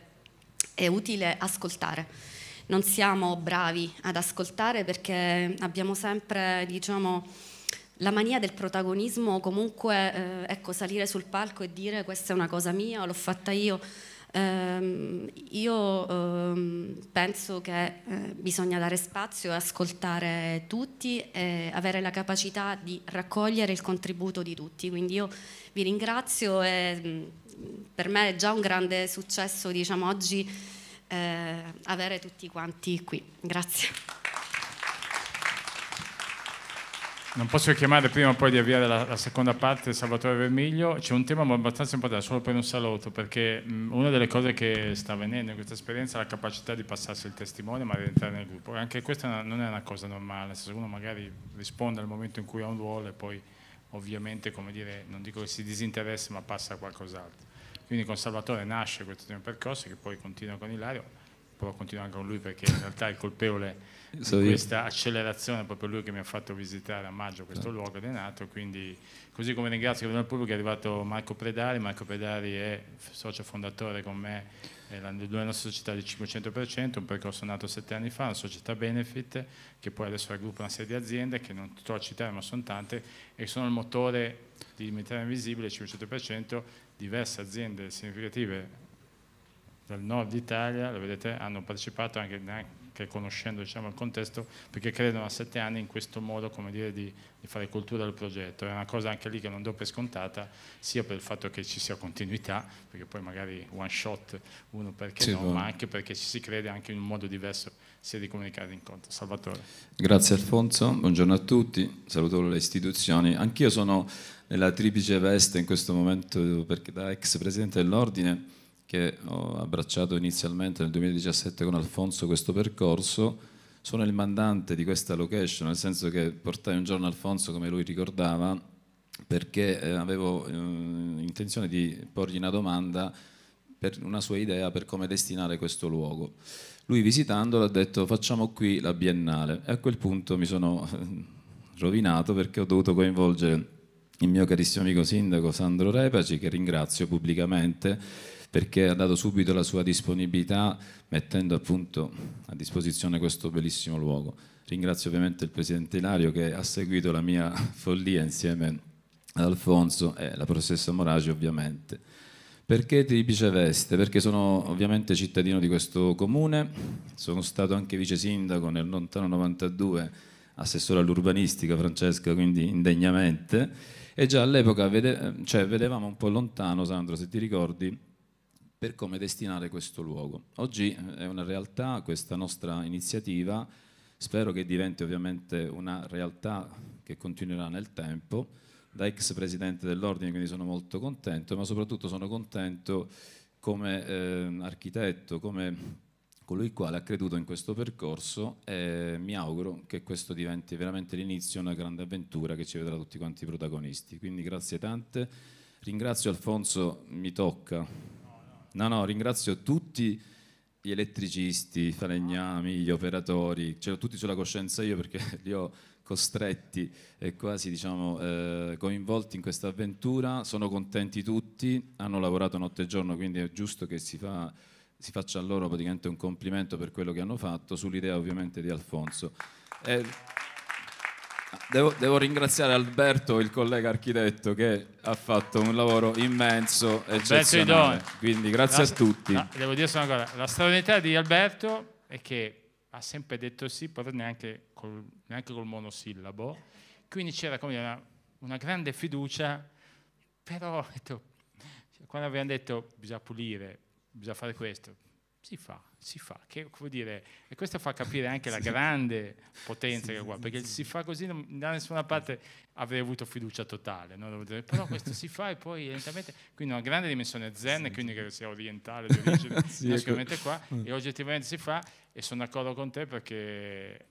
è utile ascoltare. Non siamo bravi ad ascoltare perché abbiamo sempre, diciamo, la mania del protagonismo, comunque, eh, ecco, salire sul palco e dire questa è una cosa mia, l'ho fatta io. Ehm, io ehm, penso che eh, bisogna dare spazio e ascoltare tutti e avere la capacità di raccogliere il contributo di tutti. Quindi io vi ringrazio e mm, per me è già un grande successo diciamo, oggi eh, avere tutti quanti qui. Grazie. Non posso chiamare prima poi di avviare la, la seconda parte Salvatore Vermiglio, c'è un tema abbastanza importante, solo per un saluto, perché mh, una delle cose che sta avvenendo in questa esperienza è la capacità di passarsi il testimone ma di entrare nel gruppo. Anche questa non è una cosa normale, se uno magari risponde al momento in cui ha un ruolo e poi ovviamente, come dire, non dico che si disinteressa ma passa a qualcos'altro. Quindi con Salvatore nasce questo tema di percorso che poi continua con Ilario, però continua anche con lui perché in realtà il colpevole so in questa accelerazione, proprio lui che mi ha fatto visitare a maggio questo certo. luogo ed è nato, quindi così come ringrazio il pubblico è arrivato Marco Predari, Marco Predari è socio fondatore con me della eh, nostra società del 500%, un percorso nato sette anni fa, una società benefit che poi adesso raggruppa una serie di aziende che non sto a citare ma sono tante e sono il motore di Mediterraneo Invisibile, il 500%, diverse aziende significative dal nord Italia, lo vedete, hanno partecipato anche che conoscendo diciamo, il contesto, perché credono a sette anni in questo modo dire, di, di, fare cultura del progetto. È una cosa anche lì che non do per scontata, sia per il fatto che ci sia continuità, perché poi magari one shot, uno perché sì, no, ma anche perché ci si crede anche in un modo diverso sia di comunicare l'incontro. Salvatore. Grazie Alfonso, buongiorno a tutti, saluto le istituzioni. Anch'io sono nella triplice veste in questo momento perché da ex presidente dell'Ordine che ho abbracciato inizialmente nel 2017 con Alfonso questo percorso, sono il mandante di questa location, nel senso che portai un giorno Alfonso, come lui ricordava, perché eh, avevo eh, intenzione di porgli una domanda per una sua idea per come destinare questo luogo. Lui visitandolo ha detto facciamo qui la biennale e a quel punto mi sono eh, rovinato perché ho dovuto coinvolgere il mio carissimo amico sindaco Sandro Repaci che ringrazio pubblicamente perché ha dato subito la sua disponibilità mettendo appunto a disposizione questo bellissimo luogo. Ringrazio ovviamente il Presidente Ilario che ha seguito la mia follia insieme ad Alfonso e la professoressa Moragi ovviamente. Perché Triplice Veste? Perché sono ovviamente cittadino di questo comune, sono stato anche vice sindaco nel lontano 92 assessore all'urbanistica Francesca, quindi indegnamente, e già all'epoca vede, cioè, vedevamo un po' lontano, Sandro, se ti ricordi, per come destinare questo luogo. Oggi eh, è una realtà questa nostra iniziativa, spero che diventi ovviamente una realtà che continuerà nel tempo, da ex presidente dell'ordine quindi sono molto contento, ma soprattutto sono contento come eh, architetto, come colui il quale ha creduto in questo percorso e mi auguro che questo diventi veramente l'inizio di una grande avventura che ci vedrà tutti quanti i protagonisti. Quindi grazie tante, ringrazio Alfonso, mi tocca No, no, ringrazio tutti gli elettricisti, i falegnami, gli operatori, ce l'ho tutti sulla coscienza io perché li ho costretti e quasi diciamo, eh, coinvolti in questa avventura, sono contenti tutti, hanno lavorato notte e giorno, quindi è giusto che si, fa, si faccia a loro praticamente un complimento per quello che hanno fatto, sull'idea ovviamente di Alfonso. Eh, Devo, devo, ringraziare Alberto, il collega architetto, che ha fatto un lavoro immenso e eccezionale. Quindi grazie la, a tutti. La, devo dire solo una cosa, la stranità di Alberto è che ha sempre detto sì, però neanche col, neanche col monosillabo. Quindi c'era come una, una grande fiducia, però ecco, quando abbiamo detto bisogna pulire, bisogna fare questo, si fa si fa, che, dire, e questo fa capire anche la grande potenza sì, che qua, perché si fa così non, da nessuna parte avrei avuto fiducia totale, no? però questo si fa e poi lentamente, quindi una grande dimensione zen, sì. quindi che sia orientale sì, ecco. qua, mm. e oggettivamente si fa e sono d'accordo con te perché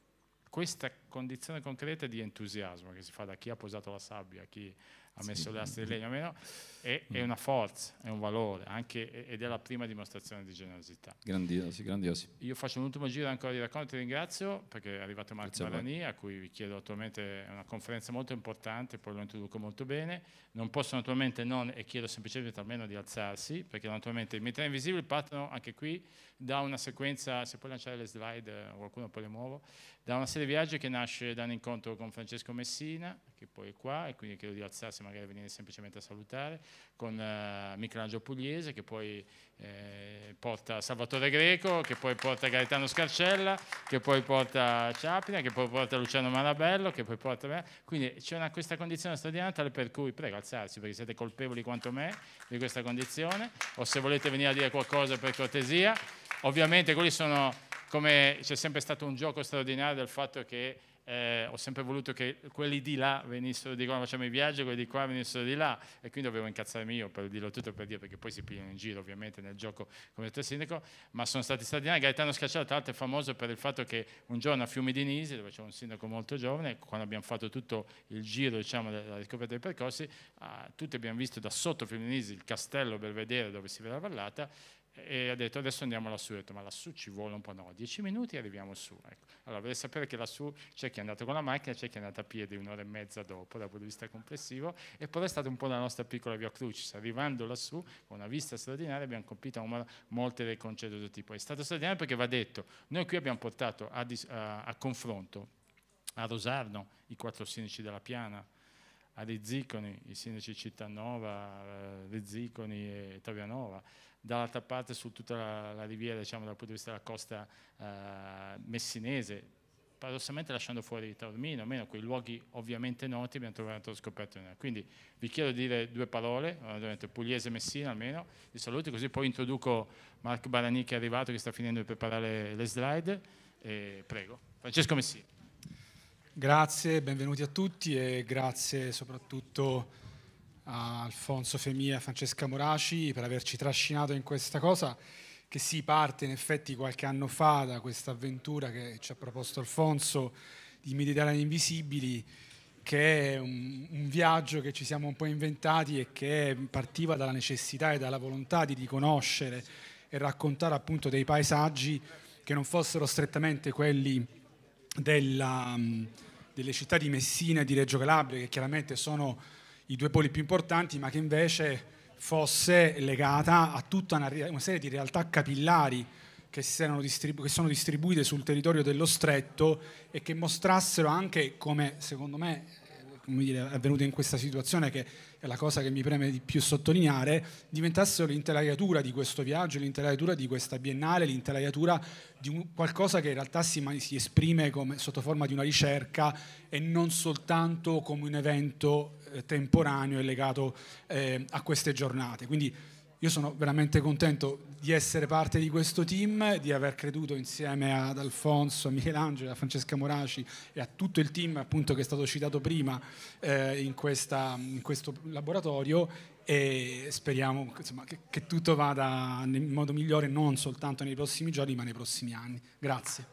questa condizione concreta di entusiasmo che si fa da chi ha posato la sabbia, chi ha messo le astre di legno, a meno è, è mm. una forza, è un valore anche, ed è la prima dimostrazione di generosità. Grandiosi, grandiosi. Io faccio un ultimo giro ancora di racconti, ti ringrazio perché è arrivato Marco Marani a cui vi chiedo attualmente una conferenza molto importante, poi lo introduco molto bene, non posso naturalmente non e chiedo semplicemente almeno di alzarsi perché naturalmente i metà invisibili partono anche qui da una sequenza, se puoi lanciare le slide, eh, qualcuno poi le muovo, da una serie di viaggi che nasce da un incontro con Francesco Messina, che poi è qua, e quindi chiedo di alzarsi e magari venire semplicemente a salutare, con eh, Michelangelo Pugliese, che poi eh, porta Salvatore Greco, che poi porta Gaetano Scarcella, che poi porta Ciapina, che poi porta Luciano Marabello, che poi porta me. Quindi c'è una, questa condizione straordinaria tale per cui, prego alzarsi perché siete colpevoli quanto me di questa condizione, o se volete venire a dire qualcosa per cortesia. Ovviamente quelli sono, come c'è sempre stato un gioco straordinario del fatto che eh, ho sempre voluto che quelli di là venissero di qua, facciamo i viaggi, quelli di qua venissero di là, e quindi dovevo incazzarmi io per dirlo tutto, per dire, perché poi si pigliano in giro ovviamente nel gioco come detto sindaco, ma sono stati straordinari. Ah, Gaetano Scacciato tra l'altro è famoso per il fatto che un giorno a Fiumi di Nisi, dove c'è un sindaco molto giovane, quando abbiamo fatto tutto il giro, diciamo, della riscoperta dei percorsi, eh, tutti abbiamo visto da sotto Fiumi di Nisi il castello Belvedere dove si vede la vallata, e ha detto adesso andiamo lassù, ho detto ma lassù ci vuole un po', no, dieci minuti e arriviamo su. Ecco. Allora dovete sapere che lassù c'è chi è andato con la macchina, c'è chi è andato a piedi un'ora e mezza dopo dal punto di vista complessivo e poi è stata un po' la nostra piccola via crucis, arrivando lassù con una vista straordinaria abbiamo compito molte delle concetto di tipo. È stato straordinario perché va detto, noi qui abbiamo portato a, a, a confronto a Rosarno i quattro sindaci della Piana, a Rizziconi, i sindaci di Cittanova, eh, Rizziconi e Tavianova, dall'altra parte su tutta la, la riviera, diciamo, dal punto di vista della costa eh, messinese, paradossalmente lasciando fuori Taormino, almeno quei luoghi ovviamente noti abbiamo trovato scoperto. Quindi vi chiedo di dire due parole, ovviamente pugliese e Messina almeno, vi saluti così poi introduco Marco Barani che è arrivato, che sta finendo di preparare le slide, e prego. Francesco Messina. Grazie, benvenuti a tutti e grazie soprattutto a Alfonso Femia e Francesca Moraci per averci trascinato in questa cosa che si sì, parte in effetti qualche anno fa da questa avventura che ci ha proposto Alfonso di Mediterranei Invisibili, che è un, un, viaggio che ci siamo un po' inventati e che partiva dalla necessità e dalla volontà di riconoscere e raccontare appunto dei paesaggi che non fossero strettamente quelli della, delle città di Messina e di Reggio Calabria, che chiaramente sono i due poli più importanti, ma che invece fosse legata a tutta una, una serie di realtà capillari che, distribu- che, sono distribuite sul territorio dello stretto e che mostrassero anche come secondo me eh, come dire, è avvenuto in questa situazione che è la cosa che mi preme di più sottolineare, diventassero l'intelaiatura di questo viaggio, l'intelaiatura di questa biennale, l'intelaiatura di un, qualcosa che in realtà si, si esprime come, sotto forma di una ricerca e non soltanto come un evento eh, temporaneo e legato eh, a queste giornate. Quindi io sono veramente contento di essere parte di questo team, di aver creduto insieme ad Alfonso, a Michelangelo, a Francesca Moraci e a tutto il team appunto, che è stato citato prima eh, in, questa, in, questo laboratorio e speriamo insomma, che, che tutto vada nel modo migliore non soltanto nei prossimi giorni ma nei prossimi anni. Grazie.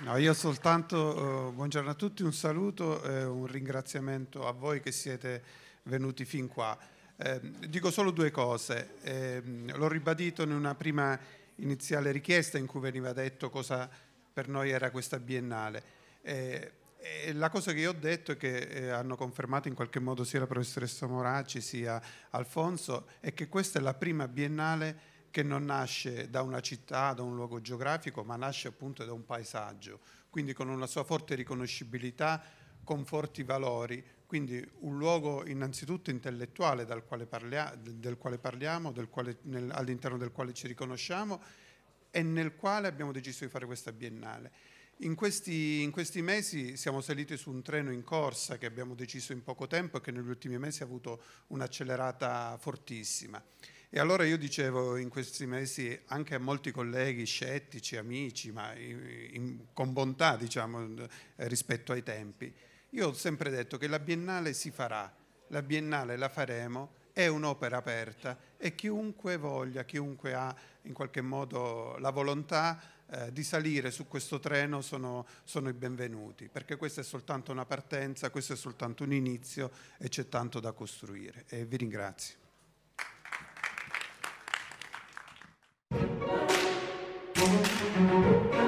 No, io soltanto, eh, buongiorno a tutti, un saluto e un ringraziamento a voi che siete venuti fin qua. Eh, dico solo due cose, eh, l'ho ribadito in una prima iniziale richiesta in cui veniva detto cosa per noi era questa biennale. Eh, la cosa che io ho detto e che eh, hanno confermato in qualche modo sia la professoressa Moraci sia Alfonso è che questa è la prima biennale che non nasce da una città, da un luogo geografico, ma nasce appunto da un paesaggio, quindi con una sua forte riconoscibilità, con forti valori, quindi un luogo innanzitutto intellettuale quale parlia, del quale parliamo, del quale, nel, all'interno del quale ci riconosciamo e nel quale abbiamo deciso di fare questa biennale. In questi, in questi, mesi siamo saliti su un treno in corsa che abbiamo deciso in poco tempo e che negli ultimi mesi ha avuto un'accelerata fortissima. E allora io dicevo in questi mesi anche a molti colleghi scettici, amici, ma in, con bontà diciamo, rispetto ai tempi, io ho sempre detto che la biennale si farà, la biennale la faremo, è un'opera aperta e chiunque voglia, chiunque ha in qualche modo la volontà eh, di salire su questo treno sono, sono, i benvenuti, perché questa è soltanto una partenza, questo è soltanto un inizio e c'è tanto da costruire. E vi ringrazio. thank you